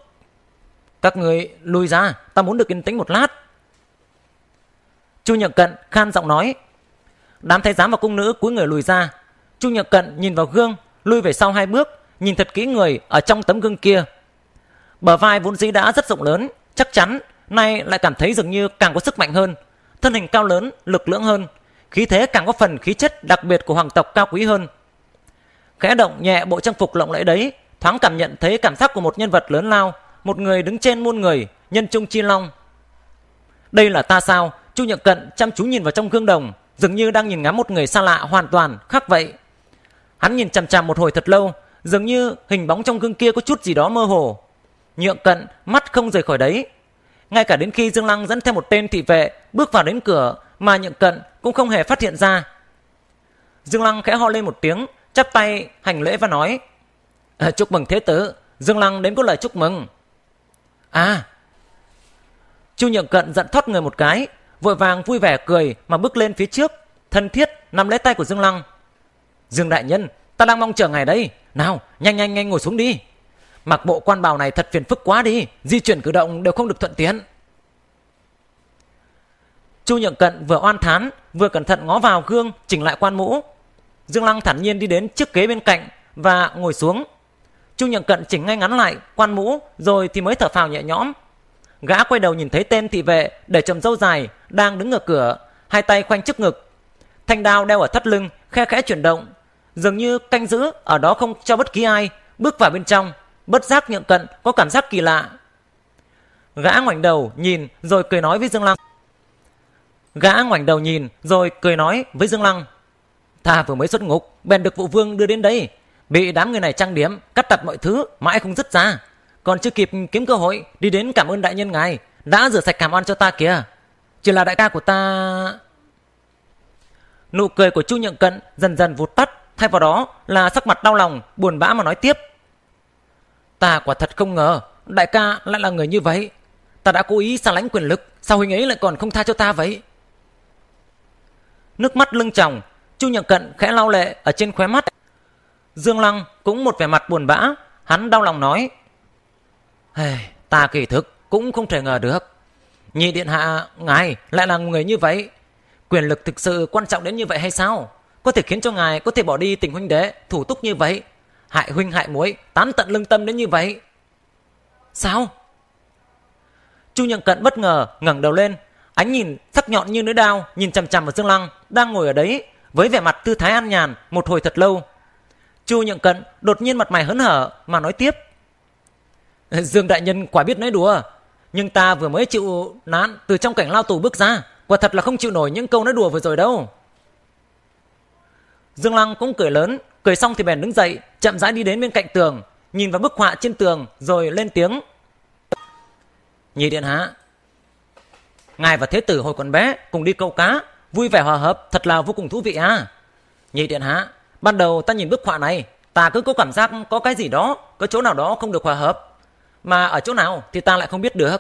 Các người lui ra, ta muốn được yên tĩnh một lát. Chu nhượng Cận khan giọng nói, Đám thái giám và cung nữ cúi người lùi ra. Chu Nhật Cận nhìn vào gương, lui về sau hai bước, nhìn thật kỹ người ở trong tấm gương kia. Bờ vai vốn dĩ đã rất rộng lớn, chắc chắn, nay lại cảm thấy dường như càng có sức mạnh hơn. Thân hình cao lớn, lực lưỡng hơn, khí thế càng có phần khí chất đặc biệt của hoàng tộc cao quý hơn. Khẽ động nhẹ bộ trang phục lộng lẫy đấy, thoáng cảm nhận thấy cảm giác của một nhân vật lớn lao, một người đứng trên muôn người, nhân trung chi long. Đây là ta sao? Chu Nhật Cận chăm chú nhìn vào trong gương đồng, dường như đang nhìn ngắm một người xa lạ hoàn toàn khác vậy. Hắn nhìn chằm chằm một hồi thật lâu, dường như hình bóng trong gương kia có chút gì đó mơ hồ. Nhượng cận, mắt không rời khỏi đấy. Ngay cả đến khi Dương Lăng dẫn theo một tên thị vệ bước vào đến cửa mà nhượng cận cũng không hề phát hiện ra. Dương Lăng khẽ ho lên một tiếng, chắp tay hành lễ và nói ờ, Chúc mừng thế tử, Dương Lăng đến có lời chúc mừng. À, Chu Nhượng Cận giận thoát người một cái, vội vàng vui vẻ cười mà bước lên phía trước, thân thiết nắm lấy tay của Dương Lăng. Dương đại nhân, ta đang mong chờ ngày đấy. Nào, nhanh nhanh nhanh ngồi xuống đi. Mặc bộ quan bào này thật phiền phức quá đi, di chuyển cử động đều không được thuận tiện. Chu Nhượng Cận vừa oan thán, vừa cẩn thận ngó vào gương chỉnh lại quan mũ. Dương Lăng thản nhiên đi đến chiếc ghế bên cạnh và ngồi xuống. Chu Nhượng Cận chỉnh ngay ngắn lại quan mũ rồi thì mới thở phào nhẹ nhõm. Gã quay đầu nhìn thấy tên thị vệ để trầm dâu dài đang đứng ở cửa, hai tay khoanh trước ngực. Thanh đao đeo ở thắt lưng, khe khẽ chuyển động. Dường như canh giữ ở đó không cho bất kỳ ai bước vào bên trong. Bất giác nhượng cận có cảm giác kỳ lạ. Gã ngoảnh đầu nhìn rồi cười nói với Dương Lăng. Gã ngoảnh đầu nhìn rồi cười nói với Dương Lăng. Ta vừa mới xuất ngục, bèn được vụ vương đưa đến đây. Bị đám người này trang điểm, cắt tặt mọi thứ, mãi không dứt ra còn chưa kịp kiếm cơ hội đi đến cảm ơn đại nhân ngài đã rửa sạch cảm ơn cho ta kìa chỉ là đại ca của ta nụ cười của chu nhượng cận dần dần vụt tắt thay vào đó là sắc mặt đau lòng buồn bã mà nói tiếp ta quả thật không ngờ đại ca lại là người như vậy ta đã cố ý xa lánh quyền lực sao huynh ấy lại còn không tha cho ta vậy nước mắt lưng tròng chu nhượng cận khẽ lau lệ ở trên khóe mắt dương lăng cũng một vẻ mặt buồn bã hắn đau lòng nói Ta kỳ thực cũng không thể ngờ được. Nhị điện hạ, ngài lại là người như vậy. Quyền lực thực sự quan trọng đến như vậy hay sao? Có thể khiến cho ngài có thể bỏ đi tình huynh đế, thủ túc như vậy. Hại huynh hại muối, tán tận lương tâm đến như vậy. Sao? Chu Nhật Cận bất ngờ ngẩng đầu lên, ánh nhìn sắc nhọn như lưỡi đao nhìn chằm chằm vào Dương Lăng đang ngồi ở đấy với vẻ mặt tư thái an nhàn một hồi thật lâu. Chu Nhật Cận đột nhiên mặt mày hớn hở mà nói tiếp. Dương đại nhân quả biết nói đùa, nhưng ta vừa mới chịu nán từ trong cảnh lao tù bước ra, quả thật là không chịu nổi những câu nói đùa vừa rồi đâu. Dương Lăng cũng cười lớn, cười xong thì bèn đứng dậy, chậm rãi đi đến bên cạnh tường, nhìn vào bức họa trên tường rồi lên tiếng. Nhị điện hạ, ngài và thế tử hồi còn bé cùng đi câu cá, vui vẻ hòa hợp, thật là vô cùng thú vị à. Nhị điện hạ, ban đầu ta nhìn bức họa này, ta cứ có cảm giác có cái gì đó, có chỗ nào đó không được hòa hợp. Mà ở chỗ nào thì ta lại không biết được.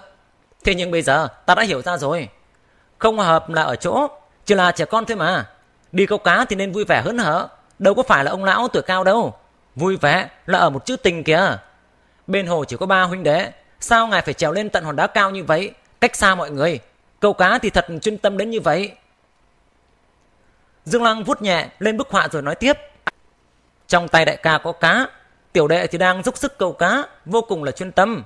Thế nhưng bây giờ ta đã hiểu ra rồi. Không hợp là ở chỗ, chỉ là trẻ con thôi mà. Đi câu cá thì nên vui vẻ hớn hở, đâu có phải là ông lão tuổi cao đâu. Vui vẻ là ở một chữ tình kìa. Bên hồ chỉ có ba huynh đệ, sao ngài phải trèo lên tận hòn đá cao như vậy, cách xa mọi người. Câu cá thì thật chuyên tâm đến như vậy. Dương Lăng vuốt nhẹ lên bức họa rồi nói tiếp. Trong tay đại ca có cá, tiểu đệ thì đang dốc sức câu cá, vô cùng là chuyên tâm.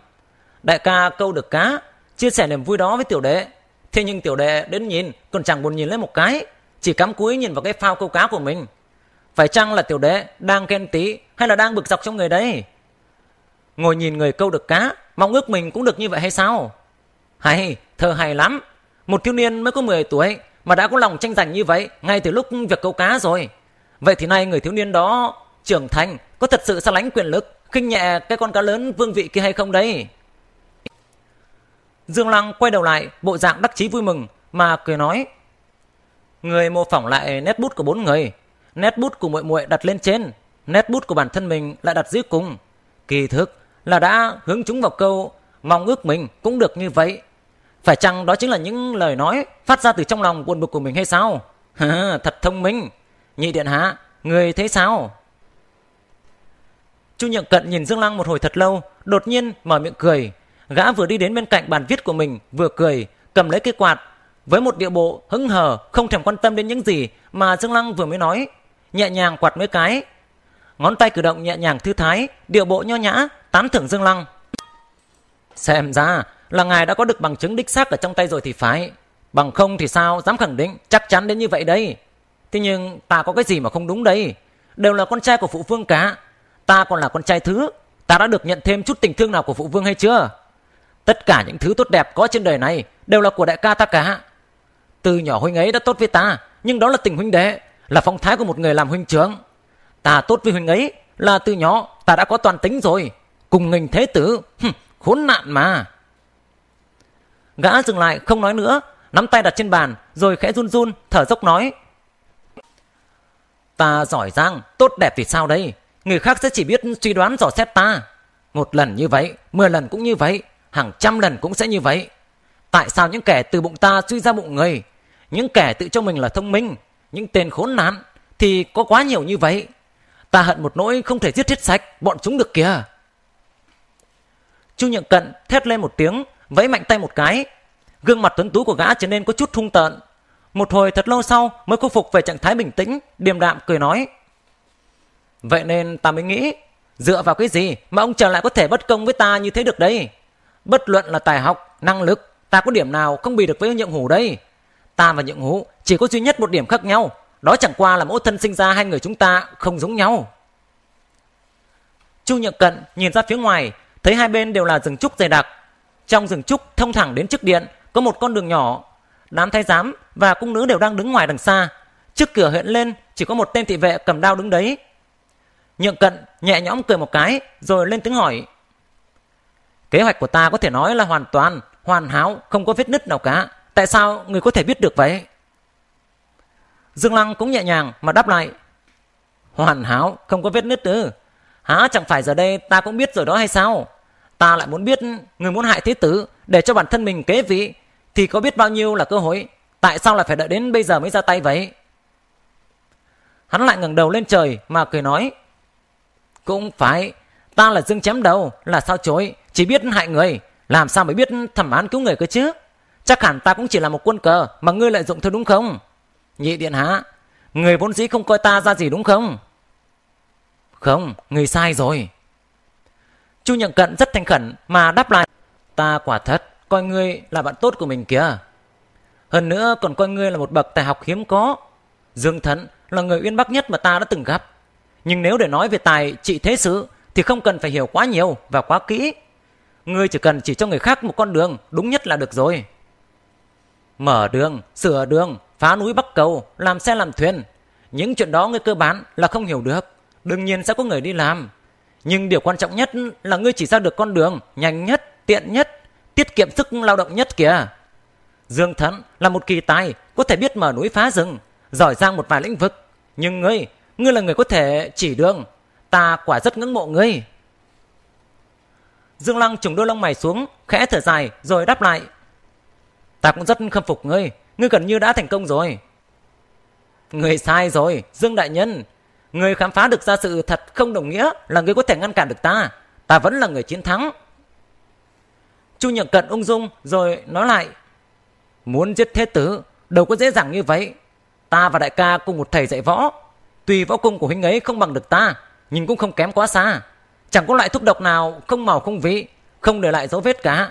Đại ca câu được cá, chia sẻ niềm vui đó với tiểu đệ. Thế nhưng tiểu đệ đến nhìn còn chẳng buồn nhìn lên một cái, chỉ cắm cúi nhìn vào cái phao câu cá của mình. Phải chăng là tiểu đệ đang ghen tí hay là đang bực dọc trong người đấy? Ngồi nhìn người câu được cá, mong ước mình cũng được như vậy hay sao? Hay, thơ hay lắm. Một thiếu niên mới có 10 tuổi mà đã có lòng tranh giành như vậy ngay từ lúc việc câu cá rồi. Vậy thì nay người thiếu niên đó trưởng thành có thật sự xa lánh quyền lực, khinh nhẹ cái con cá lớn vương vị kia hay không đấy? Dương Lăng quay đầu lại, bộ dạng đắc chí vui mừng, mà cười nói. Người mô phỏng lại nét bút của bốn người, nét bút của muội muội đặt lên trên, nét bút của bản thân mình lại đặt dưới cùng. Kỳ thực là đã hướng chúng vào câu mong ước mình cũng được như vậy. Phải chăng đó chính là những lời nói phát ra từ trong lòng buồn bực của mình hay sao? Thật thông minh. Nhị điện hạ, người thấy sao? Chu Nhượng Cận nhìn Dương Lăng một hồi thật lâu, đột nhiên mở miệng cười. Gã vừa đi đến bên cạnh bàn viết của mình, vừa cười, cầm lấy cái quạt. Với một điệu bộ hứng hờ, không thèm quan tâm đến những gì mà Dương Lăng vừa mới nói, nhẹ nhàng quạt mấy cái. Ngón tay cử động nhẹ nhàng thư thái, điệu bộ nho nhã, tán thưởng Dương Lăng. Xem ra là ngài đã có được bằng chứng đích xác ở trong tay rồi thì phải. Bằng không thì sao, dám khẳng định, chắc chắn đến như vậy đây. Thế nhưng ta có cái gì mà không đúng đây? Đều là con trai của phụ vương cả, ta còn là con trai thứ, ta đã được nhận thêm chút tình thương nào của phụ vương hay chưa? Tất cả những thứ tốt đẹp có trên đời này đều là của đại ca ta cả. Từ nhỏ huynh ấy đã tốt với ta, nhưng đó là tình huynh đệ, là phong thái của một người làm huynh trưởng. Ta tốt với huynh ấy là từ nhỏ ta đã có toàn tính rồi, cùng nghình thế tử, khốn nạn mà. Gã dừng lại không nói nữa, nắm tay đặt trên bàn rồi khẽ run run thở dốc nói. Ta giỏi giang, tốt đẹp thì sao đây? người khác sẽ chỉ biết suy đoán dò xét ta. Một lần như vậy, mười lần cũng như vậy, hàng trăm lần cũng sẽ như vậy. Tại sao những kẻ từ bụng ta suy ra bụng người, những kẻ tự cho mình là thông minh, những tên khốn nạn thì có quá nhiều như vậy. Ta hận một nỗi không thể giết hết sạch bọn chúng được kìa. Chu Nhượng Cận thét lên một tiếng, vẫy mạnh tay một cái. Gương mặt tuấn tú của gã trở nên có chút hung tợn. Một hồi thật lâu sau mới khôi phục về trạng thái bình tĩnh, điềm đạm cười nói. Vậy nên ta mới nghĩ, dựa vào cái gì mà ông trở lại có thể bất công với ta như thế được đây? Bất luận là tài học, năng lực, ta có điểm nào không bị được với nhượng hủ đây? Ta và nhượng hủ chỉ có duy nhất một điểm khác nhau, đó chẳng qua là mẫu thân sinh ra hai người chúng ta không giống nhau. Chu Nhượng Cận nhìn ra phía ngoài, thấy hai bên đều là rừng trúc dày đặc. Trong rừng trúc thông thẳng đến trước điện có một con đường nhỏ. Đám thái giám và cung nữ đều đang đứng ngoài đằng xa. Trước cửa hiện lên chỉ có một tên thị vệ cầm đao đứng đấy. Nhượng cận nhẹ nhõm cười một cái rồi lên tiếng hỏi. Kế hoạch của ta có thể nói là hoàn toàn, hoàn hảo, không có vết nứt nào cả. Tại sao người có thể biết được vậy? Dương Lăng cũng nhẹ nhàng mà đáp lại. Hoàn hảo, không có vết nứt ư. Há chẳng phải giờ đây ta cũng biết rồi đó hay sao? Ta lại muốn biết người muốn hại thế tử để cho bản thân mình kế vị thì có biết bao nhiêu là cơ hội. Tại sao lại phải đợi đến bây giờ mới ra tay vậy? Hắn lại ngẩng đầu lên trời mà cười nói cũng phải, ta là Dương Chém Đầu, là sao chối, chỉ biết hại người, làm sao mới biết thẩm án cứu người cơ chứ? Chắc hẳn ta cũng chỉ là một quân cờ mà ngươi lợi dụng thôi đúng không? Nhị điện hạ, người vốn dĩ không coi ta ra gì đúng không? Không, người sai rồi. Chu Nhật Cận rất thành khẩn mà đáp lại. Ta quả thật, coi ngươi là bạn tốt của mình kìa. Hơn nữa còn coi ngươi là một bậc tài học hiếm có. Dương Thấn là người uyên bác nhất mà ta đã từng gặp. Nhưng nếu để nói về tài trị thế sự thì không cần phải hiểu quá nhiều và quá kỹ. Ngươi chỉ cần chỉ cho người khác một con đường đúng nhất là được rồi. Mở đường, sửa đường, phá núi bắc cầu, làm xe làm thuyền. Những chuyện đó ngươi cơ bản là không hiểu được. Đương nhiên sẽ có người đi làm. Nhưng điều quan trọng nhất là ngươi chỉ ra được con đường nhanh nhất, tiện nhất, tiết kiệm sức lao động nhất kìa. Dương Thẫn là một kỳ tài, có thể biết mở núi phá rừng, giỏi giang một vài lĩnh vực. Nhưng ngươi Ngươi là người có thể chỉ đường. Ta quả rất ngưỡng mộ ngươi. Dương Lăng trùng đôi lông mày xuống, khẽ thở dài rồi đáp lại. Ta cũng rất khâm phục ngươi, ngươi gần như đã thành công rồi. người sai rồi, Dương Đại Nhân. Ngươi khám phá được ra sự thật không đồng nghĩa là ngươi có thể ngăn cản được ta. Ta vẫn là người chiến thắng. Chu Nhật Cận ung dung rồi nói lại. Muốn giết thế tử, đâu có dễ dàng như vậy. Ta và đại ca cùng một thầy dạy võ, Tuy võ công của huynh ấy không bằng được ta, nhưng cũng không kém quá xa. Chẳng có loại thuốc độc nào không màu không vị, không để lại dấu vết cả.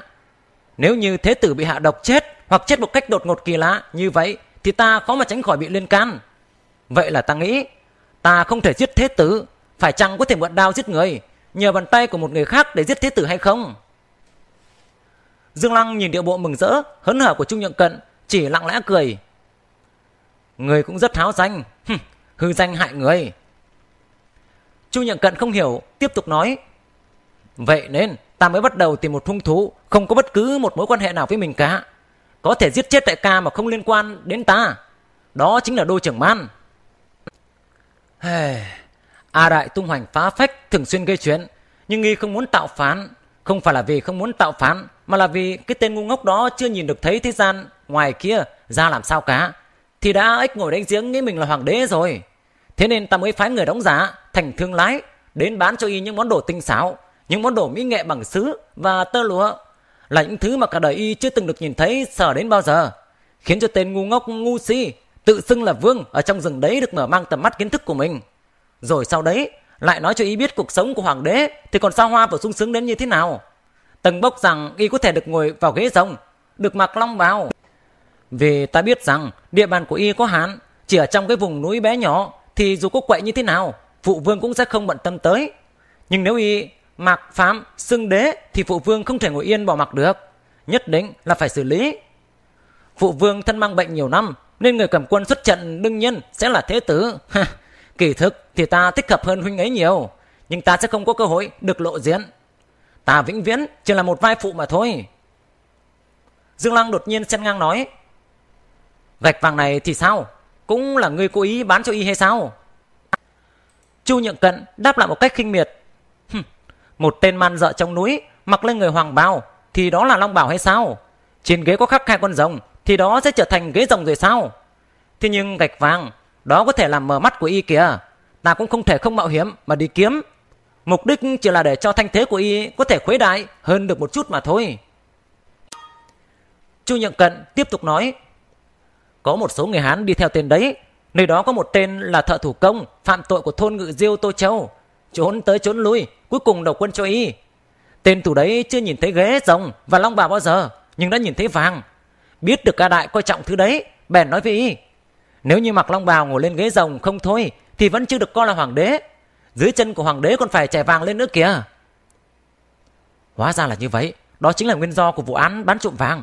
Nếu như thế tử bị hạ độc chết hoặc chết một cách đột ngột kỳ lạ như vậy thì ta khó mà tránh khỏi bị liên can. Vậy là ta nghĩ ta không thể giết thế tử, phải chăng có thể mượn đao giết người nhờ bàn tay của một người khác để giết thế tử hay không? Dương Lăng nhìn điệu bộ mừng rỡ, hớn hở của Trung Nhượng Cận, chỉ lặng lẽ cười. Người cũng rất tháo danh, hư danh hại người chu nhượng cận không hiểu tiếp tục nói vậy nên ta mới bắt đầu tìm một hung thú không có bất cứ một mối quan hệ nào với mình cả có thể giết chết đại ca mà không liên quan đến ta đó chính là đô trưởng man a à đại tung hoành phá phách thường xuyên gây chuyện nhưng nghi không muốn tạo phán không phải là vì không muốn tạo phán mà là vì cái tên ngu ngốc đó chưa nhìn được thấy thế gian ngoài kia ra làm sao cả thì đã ếch ngồi đánh giếng nghĩ mình là hoàng đế rồi thế nên ta mới phái người đóng giả thành thương lái đến bán cho y những món đồ tinh xảo những món đồ mỹ nghệ bằng sứ và tơ lụa là những thứ mà cả đời y chưa từng được nhìn thấy sở đến bao giờ khiến cho tên ngu ngốc ngu si tự xưng là vương ở trong rừng đấy được mở mang tầm mắt kiến thức của mình rồi sau đấy lại nói cho y biết cuộc sống của hoàng đế thì còn xa hoa và sung sướng đến như thế nào tầng bốc rằng y có thể được ngồi vào ghế rồng được mặc long bào vì ta biết rằng địa bàn của y có hạn, chỉ ở trong cái vùng núi bé nhỏ thì dù có quậy như thế nào, phụ vương cũng sẽ không bận tâm tới. Nhưng nếu y mạc phạm, xưng đế thì phụ vương không thể ngồi yên bỏ mặc được. Nhất định là phải xử lý. Phụ vương thân mang bệnh nhiều năm nên người cầm quân xuất trận đương nhiên sẽ là thế tử. Kỳ thực thì ta thích hợp hơn huynh ấy nhiều, nhưng ta sẽ không có cơ hội được lộ diện. Ta vĩnh viễn chỉ là một vai phụ mà thôi. Dương Lăng đột nhiên xen ngang nói, Gạch vàng này thì sao? Cũng là ngươi cố ý bán cho y hay sao? Chu Nhượng Cận đáp lại một cách khinh miệt. Hừm, một tên man dợ trong núi mặc lên người hoàng bào thì đó là long bảo hay sao? Trên ghế có khắc hai con rồng thì đó sẽ trở thành ghế rồng rồi sao? Thế nhưng gạch vàng đó có thể làm mờ mắt của y kìa. Ta cũng không thể không mạo hiểm mà đi kiếm. Mục đích chỉ là để cho thanh thế của y có thể khuấy đại hơn được một chút mà thôi. Chu Nhượng Cận tiếp tục nói có một số người Hán đi theo tên đấy. Nơi đó có một tên là thợ thủ công, phạm tội của thôn Ngự Diêu Tô Châu. Trốn tới trốn lui, cuối cùng đầu quân cho y. Tên thủ đấy chưa nhìn thấy ghế, rồng và long bào bao giờ, nhưng đã nhìn thấy vàng. Biết được ca đại coi trọng thứ đấy, bèn nói với y. Nếu như mặc long bào ngồi lên ghế rồng không thôi, thì vẫn chưa được coi là hoàng đế. Dưới chân của hoàng đế còn phải chảy vàng lên nữa kìa. Hóa ra là như vậy, đó chính là nguyên do của vụ án bán trộm vàng.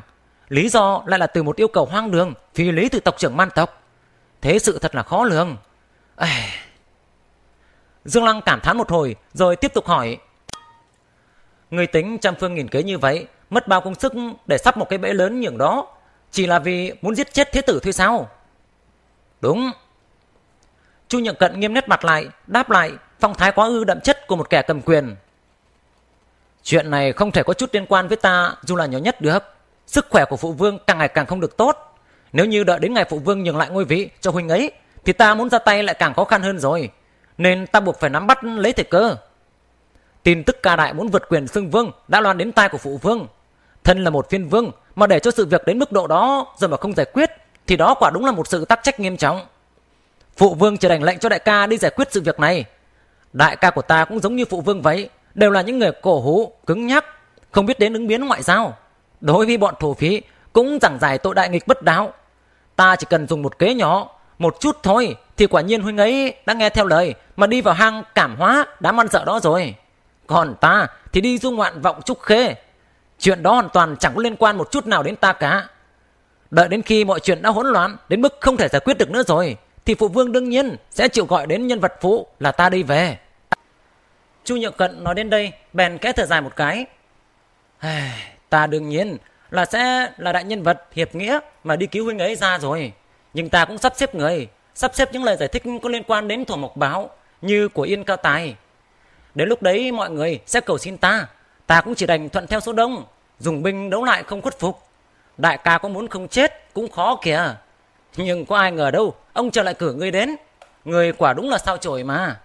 Lý do lại là từ một yêu cầu hoang đường phi lý từ tộc trưởng man tộc. Thế sự thật là khó lường. À... Dương Lăng cảm thán một hồi rồi tiếp tục hỏi. Người tính trăm phương nghìn kế như vậy, mất bao công sức để sắp một cái bẫy lớn nhường đó, chỉ là vì muốn giết chết thế tử thôi sao? Đúng. Chu Nhượng Cận nghiêm nét mặt lại, đáp lại phong thái quá ư đậm chất của một kẻ cầm quyền. Chuyện này không thể có chút liên quan với ta dù là nhỏ nhất được. Sức khỏe của phụ vương càng ngày càng không được tốt. Nếu như đợi đến ngày phụ vương nhường lại ngôi vị cho huynh ấy, thì ta muốn ra tay lại càng khó khăn hơn rồi. Nên ta buộc phải nắm bắt lấy thời cơ. Tin tức ca đại muốn vượt quyền xưng vương đã loan đến tai của phụ vương. Thân là một phiên vương mà để cho sự việc đến mức độ đó rồi mà không giải quyết thì đó quả đúng là một sự tắc trách nghiêm trọng. Phụ vương chỉ đành lệnh cho đại ca đi giải quyết sự việc này. Đại ca của ta cũng giống như phụ vương vậy, đều là những người cổ hủ cứng nhắc, không biết đến ứng biến ngoại giao đối với bọn thổ phí cũng chẳng giải tội đại nghịch bất đáo. Ta chỉ cần dùng một kế nhỏ, một chút thôi thì quả nhiên huynh ấy đã nghe theo lời mà đi vào hang cảm hóa đám ăn sợ đó rồi. Còn ta thì đi du ngoạn vọng trúc khê. Chuyện đó hoàn toàn chẳng có liên quan một chút nào đến ta cả. Đợi đến khi mọi chuyện đã hỗn loạn đến mức không thể giải quyết được nữa rồi thì phụ vương đương nhiên sẽ chịu gọi đến nhân vật phụ là ta đi về. Chu Nhượng Cận nói đến đây bèn kẽ thở dài một cái ta đương nhiên là sẽ là đại nhân vật hiệp nghĩa mà đi cứu huynh ấy ra rồi nhưng ta cũng sắp xếp người sắp xếp những lời giải thích có liên quan đến thổ mộc báo như của yên cao tài đến lúc đấy mọi người sẽ cầu xin ta ta cũng chỉ đành thuận theo số đông dùng binh đấu lại không khuất phục đại ca có muốn không chết cũng khó kìa nhưng có ai ngờ đâu ông trở lại cử ngươi đến người quả đúng là sao chổi mà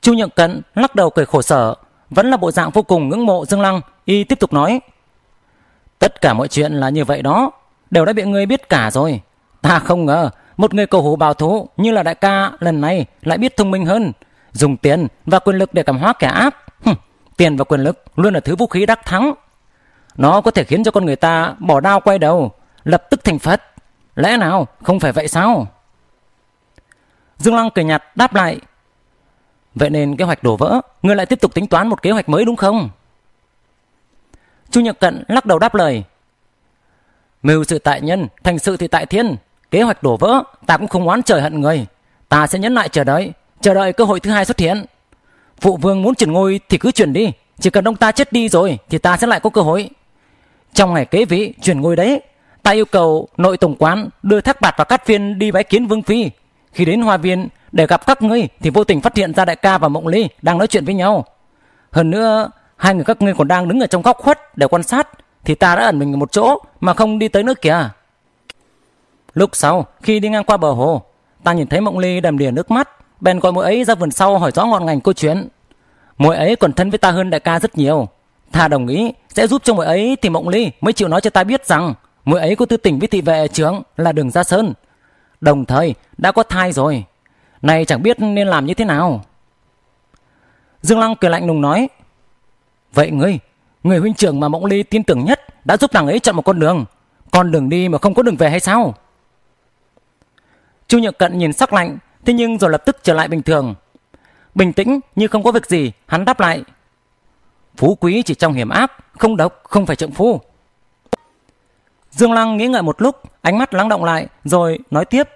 chu nhượng cận lắc đầu cười khổ sở vẫn là bộ dạng vô cùng ngưỡng mộ Dương Lăng, y tiếp tục nói. Tất cả mọi chuyện là như vậy đó, đều đã bị ngươi biết cả rồi. Ta không ngờ, một người cầu hủ bảo thủ như là đại ca lần này lại biết thông minh hơn, dùng tiền và quyền lực để cảm hóa kẻ ác. Hừm, tiền và quyền lực luôn là thứ vũ khí đắc thắng. Nó có thể khiến cho con người ta bỏ đao quay đầu, lập tức thành Phật. Lẽ nào không phải vậy sao? Dương Lăng cười nhạt đáp lại Vậy nên kế hoạch đổ vỡ, ngươi lại tiếp tục tính toán một kế hoạch mới đúng không? Chu Nhật Cận lắc đầu đáp lời. Mưu sự tại nhân, thành sự thì tại thiên. Kế hoạch đổ vỡ, ta cũng không oán trời hận người. Ta sẽ nhấn lại chờ đợi, chờ đợi cơ hội thứ hai xuất hiện. Phụ vương muốn chuyển ngôi thì cứ chuyển đi, chỉ cần ông ta chết đi rồi thì ta sẽ lại có cơ hội. Trong ngày kế vị chuyển ngôi đấy, ta yêu cầu nội tổng quán đưa thác bạt và cát viên đi bái kiến vương phi khi đến hoa viên để gặp các ngươi thì vô tình phát hiện ra đại ca và Mộng Ly đang nói chuyện với nhau. Hơn nữa, hai người các ngươi còn đang đứng ở trong góc khuất để quan sát thì ta đã ẩn mình ở một chỗ mà không đi tới nước kìa. Lúc sau, khi đi ngang qua bờ hồ, ta nhìn thấy Mộng Ly đầm đìa nước mắt, bèn gọi mỗi ấy ra vườn sau hỏi rõ ngọn ngành câu chuyện. Mỗi ấy còn thân với ta hơn đại ca rất nhiều. Ta đồng ý sẽ giúp cho mỗi ấy thì Mộng Ly mới chịu nói cho ta biết rằng mỗi ấy có tư tình với thị vệ trưởng là đường Gia Sơn Đồng thời đã có thai rồi Này chẳng biết nên làm như thế nào Dương Lăng cười lạnh lùng nói Vậy ngươi Người huynh trưởng mà Mộng Ly tin tưởng nhất Đã giúp nàng ấy chọn một con đường Con đường đi mà không có đường về hay sao Chu Nhược Cận nhìn sắc lạnh Thế nhưng rồi lập tức trở lại bình thường Bình tĩnh như không có việc gì Hắn đáp lại Phú quý chỉ trong hiểm ác Không độc không phải trượng phu Dương Lăng nghĩ ngợi một lúc, ánh mắt lắng động lại, rồi nói tiếp.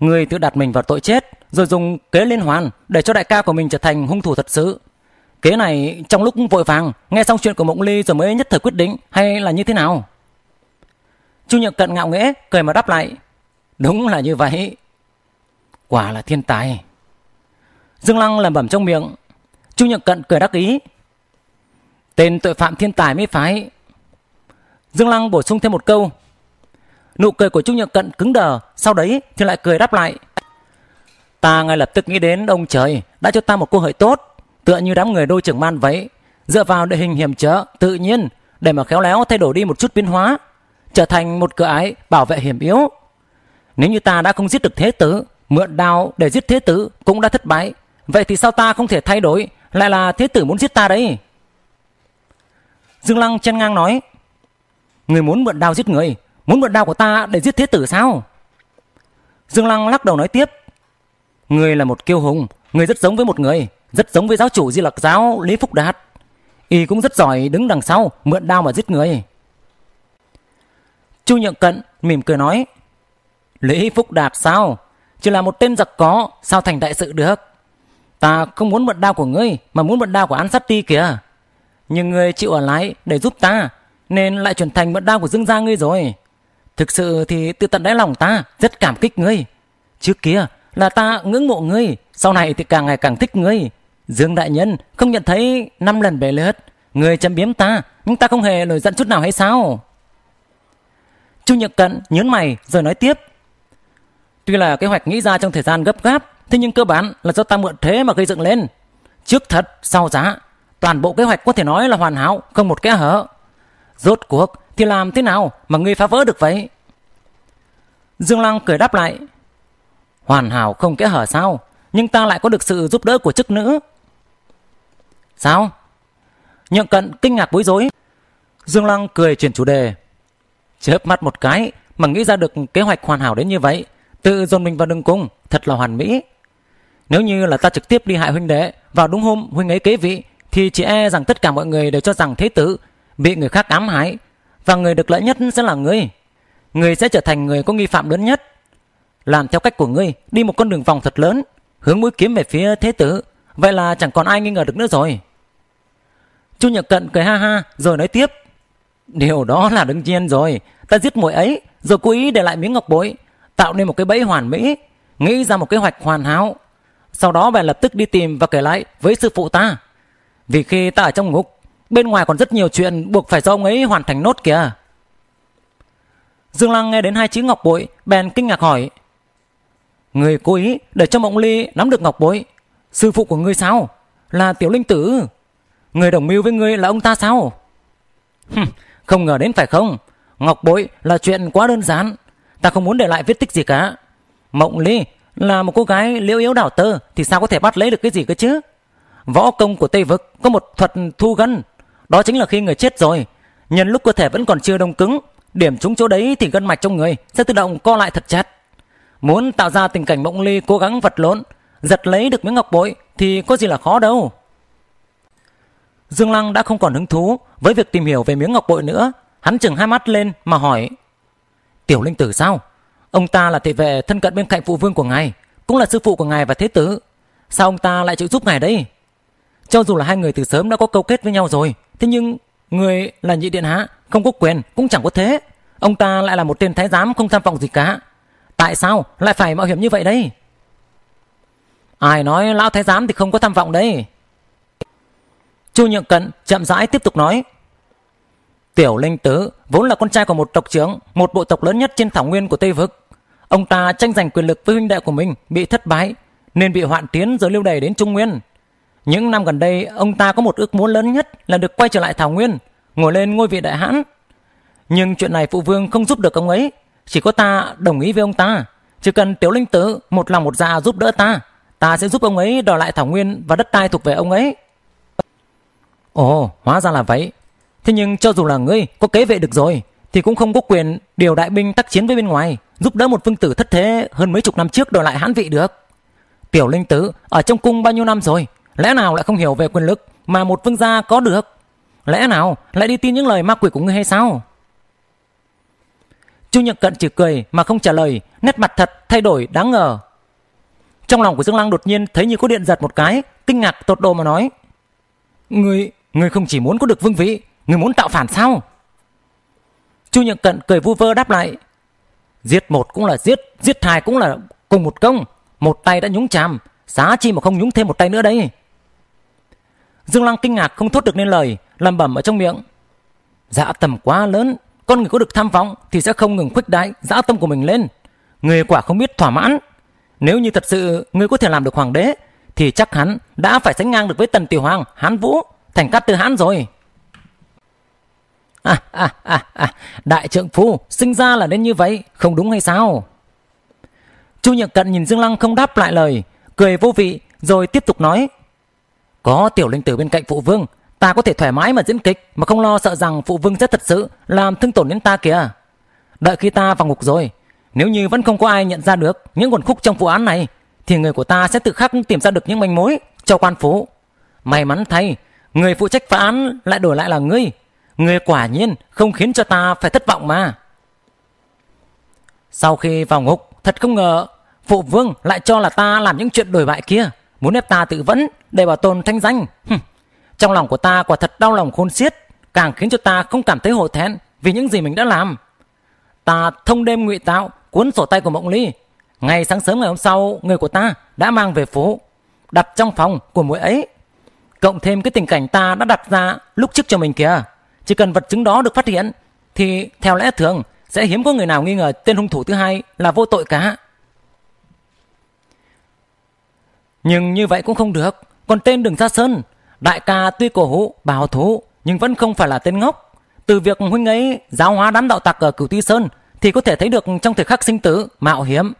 Người tự đặt mình vào tội chết, rồi dùng kế liên hoàn để cho đại ca của mình trở thành hung thủ thật sự. Kế này trong lúc vội vàng, nghe xong chuyện của Mộng Ly rồi mới nhất thời quyết định hay là như thế nào? Chu Nhượng Cận ngạo nghễ cười mà đáp lại. Đúng là như vậy. Quả là thiên tài. Dương Lăng lẩm bẩm trong miệng. Chu Nhượng Cận cười đắc ý. Tên tội phạm thiên tài mới phải Dương Lăng bổ sung thêm một câu. Nụ cười của Trung Nhượng Cận cứng đờ, sau đấy thì lại cười đáp lại. Ta ngay lập tức nghĩ đến ông trời đã cho ta một cơ hội tốt, tựa như đám người đôi trưởng man vậy. Dựa vào địa hình hiểm trở, tự nhiên, để mà khéo léo thay đổi đi một chút biến hóa, trở thành một cửa ái bảo vệ hiểm yếu. Nếu như ta đã không giết được thế tử, mượn đao để giết thế tử cũng đã thất bại. Vậy thì sao ta không thể thay đổi, lại là thế tử muốn giết ta đấy? Dương Lăng chen ngang nói, Người muốn mượn đao giết người Muốn mượn đao của ta để giết thế tử sao Dương Lăng lắc đầu nói tiếp Người là một kiêu hùng Người rất giống với một người Rất giống với giáo chủ di lạc giáo Lý Phúc Đạt Y cũng rất giỏi đứng đằng sau Mượn đao mà giết người Chu Nhượng Cận mỉm cười nói Lý Phúc Đạt sao Chỉ là một tên giặc có Sao thành đại sự được Ta không muốn mượn đao của ngươi Mà muốn mượn đao của An Sát Ti kìa Nhưng ngươi chịu ở lại để giúp ta nên lại chuyển thành mượn đao của dương gia ngươi rồi. Thực sự thì từ tận đáy lòng ta rất cảm kích ngươi. Trước kia là ta ngưỡng mộ ngươi, sau này thì càng ngày càng thích ngươi. Dương đại nhân không nhận thấy năm lần bề lướt, người châm biếm ta, nhưng ta không hề nổi giận chút nào hay sao? Chu Nhật Cận nhớn mày rồi nói tiếp. Tuy là kế hoạch nghĩ ra trong thời gian gấp gáp, thế nhưng cơ bản là do ta mượn thế mà gây dựng lên. Trước thật, sau giá, toàn bộ kế hoạch có thể nói là hoàn hảo, không một kẽ hở. Rốt cuộc thì làm thế nào mà ngươi phá vỡ được vậy? Dương Lăng cười đáp lại. Hoàn hảo không kẽ hở sao, nhưng ta lại có được sự giúp đỡ của chức nữ. Sao? Nhượng cận kinh ngạc bối rối. Dương Lăng cười chuyển chủ đề. Chớp mắt một cái mà nghĩ ra được kế hoạch hoàn hảo đến như vậy. Tự dồn mình vào đường cung, thật là hoàn mỹ. Nếu như là ta trực tiếp đi hại huynh đệ vào đúng hôm huynh ấy kế vị thì chỉ e rằng tất cả mọi người đều cho rằng thế tử bị người khác ám hại và người được lợi nhất sẽ là ngươi. Ngươi sẽ trở thành người có nghi phạm lớn nhất. Làm theo cách của ngươi, đi một con đường vòng thật lớn, hướng mũi kiếm về phía thế tử, vậy là chẳng còn ai nghi ngờ được nữa rồi. Chu Nhật Cận cười ha ha rồi nói tiếp. Điều đó là đương nhiên rồi, ta giết mũi ấy rồi cố ý để lại miếng ngọc bội, tạo nên một cái bẫy hoàn mỹ, nghĩ ra một kế hoạch hoàn hảo. Sau đó bèn lập tức đi tìm và kể lại với sư phụ ta. Vì khi ta ở trong ngục, Bên ngoài còn rất nhiều chuyện buộc phải do ông ấy hoàn thành nốt kìa. Dương Lăng nghe đến hai chữ ngọc bội, bèn kinh ngạc hỏi. Người cố ý để cho Mộng Ly nắm được ngọc bội. Sư phụ của ngươi sao? Là tiểu linh tử. Người đồng mưu với ngươi là ông ta sao? không ngờ đến phải không? Ngọc bội là chuyện quá đơn giản. Ta không muốn để lại vết tích gì cả. Mộng Ly là một cô gái liễu yếu đảo tơ thì sao có thể bắt lấy được cái gì cơ chứ? Võ công của Tây Vực có một thuật thu gân đó chính là khi người chết rồi, nhân lúc cơ thể vẫn còn chưa đông cứng, điểm trúng chỗ đấy thì gân mạch trong người sẽ tự động co lại thật chặt. Muốn tạo ra tình cảnh mộng ly cố gắng vật lộn, giật lấy được miếng ngọc bội thì có gì là khó đâu. Dương Lăng đã không còn hứng thú với việc tìm hiểu về miếng ngọc bội nữa, hắn chừng hai mắt lên mà hỏi: "Tiểu linh tử sao? Ông ta là thị vệ thân cận bên cạnh phụ vương của ngài, cũng là sư phụ của ngài và thế tử, sao ông ta lại chịu giúp ngài đây?" Cho dù là hai người từ sớm đã có câu kết với nhau rồi, Thế nhưng người là nhị điện hạ không có quyền cũng chẳng có thế. Ông ta lại là một tên thái giám không tham vọng gì cả. Tại sao lại phải mạo hiểm như vậy đây? Ai nói lão thái giám thì không có tham vọng đấy. Chu Nhượng Cận chậm rãi tiếp tục nói. Tiểu Linh Tứ vốn là con trai của một tộc trưởng, một bộ tộc lớn nhất trên thảo nguyên của Tây Vực. Ông ta tranh giành quyền lực với huynh đệ của mình bị thất bại, nên bị hoạn tiến rồi lưu đày đến Trung Nguyên, những năm gần đây, ông ta có một ước muốn lớn nhất là được quay trở lại Thảo Nguyên, ngồi lên ngôi vị đại hãn. Nhưng chuyện này phụ vương không giúp được ông ấy, chỉ có ta đồng ý với ông ta. Chỉ cần tiểu linh tử một lòng một dạ giúp đỡ ta, ta sẽ giúp ông ấy đòi lại Thảo Nguyên và đất đai thuộc về ông ấy. Ồ, hóa ra là vậy. Thế nhưng cho dù là ngươi có kế vệ được rồi, thì cũng không có quyền điều đại binh tác chiến với bên ngoài, giúp đỡ một vương tử thất thế hơn mấy chục năm trước đòi lại hãn vị được. Tiểu linh tử ở trong cung bao nhiêu năm rồi, Lẽ nào lại không hiểu về quyền lực mà một vương gia có được? Lẽ nào lại đi tin những lời ma quỷ của ngươi hay sao? Chu Nhật Cận chỉ cười mà không trả lời, nét mặt thật thay đổi đáng ngờ. Trong lòng của Dương Lăng đột nhiên thấy như có điện giật một cái, kinh ngạc tột độ mà nói. Ngươi, ngươi không chỉ muốn có được vương vị, ngươi muốn tạo phản sao? Chu Nhật Cận cười vu vơ đáp lại. Giết một cũng là giết, giết hai cũng là cùng một công. Một tay đã nhúng chàm, xá chi mà không nhúng thêm một tay nữa đây. Dương Lăng kinh ngạc không thốt được nên lời, lẩm bẩm ở trong miệng. dã tầm quá lớn, con người có được tham vọng thì sẽ không ngừng khuếch đại dã tâm của mình lên. Người quả không biết thỏa mãn. Nếu như thật sự người có thể làm được hoàng đế thì chắc hắn đã phải sánh ngang được với Tần Tiểu Hoàng, Hán Vũ, Thành Cát Tư Hán rồi. À, à, à, à, đại trượng phu, sinh ra là nên như vậy, không đúng hay sao? Chu Nhật Cận nhìn Dương Lăng không đáp lại lời, cười vô vị rồi tiếp tục nói. Có tiểu linh tử bên cạnh phụ vương, ta có thể thoải mái mà diễn kịch mà không lo sợ rằng phụ vương sẽ thật sự làm thương tổn đến ta kìa. Đợi khi ta vào ngục rồi, nếu như vẫn không có ai nhận ra được những nguồn khúc trong vụ án này, thì người của ta sẽ tự khắc tìm ra được những manh mối cho quan phủ. May mắn thay, người phụ trách phá án lại đổi lại là ngươi. Ngươi quả nhiên không khiến cho ta phải thất vọng mà. Sau khi vào ngục, thật không ngờ phụ vương lại cho là ta làm những chuyện đổi bại kia muốn ép ta tự vẫn để bảo tồn thanh danh. Hừm. Trong lòng của ta quả thật đau lòng khôn xiết, càng khiến cho ta không cảm thấy hổ thẹn vì những gì mình đã làm. Ta thông đêm ngụy tạo cuốn sổ tay của Mộng Ly. Ngày sáng sớm ngày hôm sau, người của ta đã mang về phố, đặt trong phòng của muội ấy. Cộng thêm cái tình cảnh ta đã đặt ra lúc trước cho mình kìa. Chỉ cần vật chứng đó được phát hiện, thì theo lẽ thường sẽ hiếm có người nào nghi ngờ tên hung thủ thứ hai là vô tội cả. Nhưng như vậy cũng không được, còn tên đừng ra sơn Đại ca tuy cổ hữu bảo thủ nhưng vẫn không phải là tên ngốc. Từ việc huynh ấy giáo hóa đám đạo tặc ở cửu ti sơn thì có thể thấy được trong thời khắc sinh tử, mạo hiểm.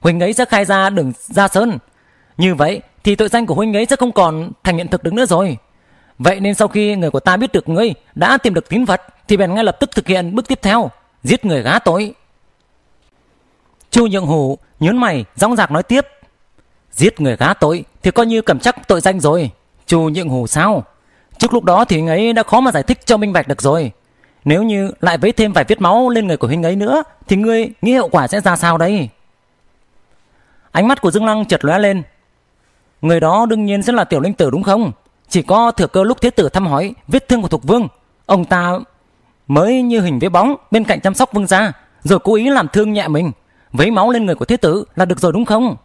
Huynh ấy sẽ khai ra đường ra sơn. Như vậy thì tội danh của huynh ấy sẽ không còn thành hiện thực đứng nữa rồi. Vậy nên sau khi người của ta biết được ngươi đã tìm được tín vật thì bèn ngay lập tức thực hiện bước tiếp theo, giết người gá tội. Chu Nhượng Hủ nhớn mày, rõng rạc nói tiếp. Giết người gá tội thì coi như cầm chắc tội danh rồi. Chu Nhượng Hù sao? Trước lúc đó thì huynh ấy đã khó mà giải thích cho minh bạch được rồi. Nếu như lại vấy thêm vài vết máu lên người của huynh ấy nữa thì ngươi nghĩ hiệu quả sẽ ra sao đây? Ánh mắt của Dương Lăng chợt lóe lên. Người đó đương nhiên sẽ là tiểu linh tử đúng không? Chỉ có thừa cơ lúc thế tử thăm hỏi vết thương của Thục Vương, ông ta mới như hình với bóng bên cạnh chăm sóc Vương gia, rồi cố ý làm thương nhẹ mình, vấy máu lên người của thế tử là được rồi đúng không?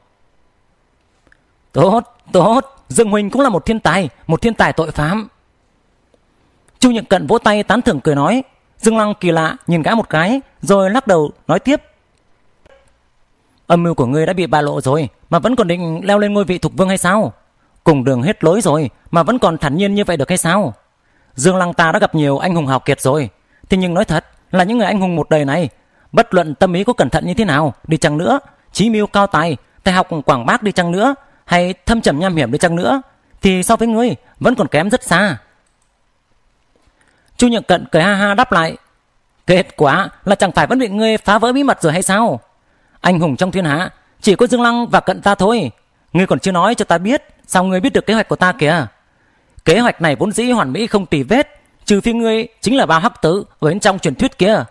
Tốt, tốt, Dương huỳnh cũng là một thiên tài, một thiên tài tội phạm. Chu Nhật Cận vỗ tay tán thưởng cười nói, Dương Lăng kỳ lạ nhìn gã một cái, rồi lắc đầu nói tiếp. Âm mưu của ngươi đã bị bại lộ rồi, mà vẫn còn định leo lên ngôi vị thục vương hay sao? Cùng đường hết lối rồi, mà vẫn còn thản nhiên như vậy được hay sao? Dương Lăng ta đã gặp nhiều anh hùng hào kiệt rồi, thế nhưng nói thật là những người anh hùng một đời này, bất luận tâm ý có cẩn thận như thế nào đi chăng nữa, trí mưu cao tài, tài học quảng bác đi chăng nữa hay thâm trầm nham hiểm đi chăng nữa thì so với ngươi vẫn còn kém rất xa. Chu Nhượng Cận cười ha ha đáp lại. Kết quả là chẳng phải vẫn bị ngươi phá vỡ bí mật rồi hay sao? Anh hùng trong thiên hạ chỉ có Dương Lăng và Cận ta thôi. Ngươi còn chưa nói cho ta biết sao ngươi biết được kế hoạch của ta kìa. Kế hoạch này vốn dĩ hoàn mỹ không tì vết trừ phi ngươi chính là ba hắc tử ở bên trong truyền thuyết kia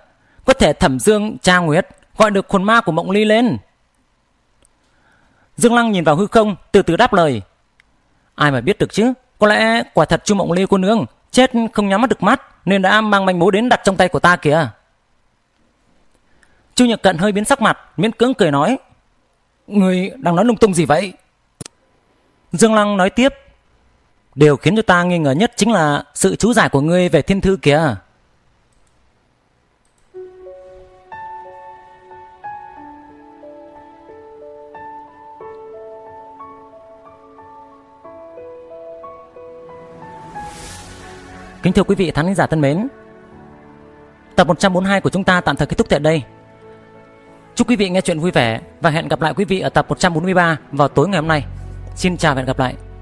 có thể thẩm dương tra nguyệt gọi được khuôn ma của mộng ly lên Dương Lăng nhìn vào hư không, từ từ đáp lời. Ai mà biết được chứ, có lẽ quả thật Chu Mộng Lê cô nương chết không nhắm mắt được mắt nên đã mang manh mối đến đặt trong tay của ta kìa. Chu Nhật Cận hơi biến sắc mặt, miễn cưỡng cười nói. Người đang nói lung tung gì vậy? Dương Lăng nói tiếp. Điều khiến cho ta nghi ngờ nhất chính là sự chú giải của ngươi về thiên thư kìa. Kính thưa quý vị khán giả thân mến, tập 142 của chúng ta tạm thời kết thúc tại đây. Chúc quý vị nghe chuyện vui vẻ và hẹn gặp lại quý vị ở tập 143 vào tối ngày hôm nay. Xin chào và hẹn gặp lại.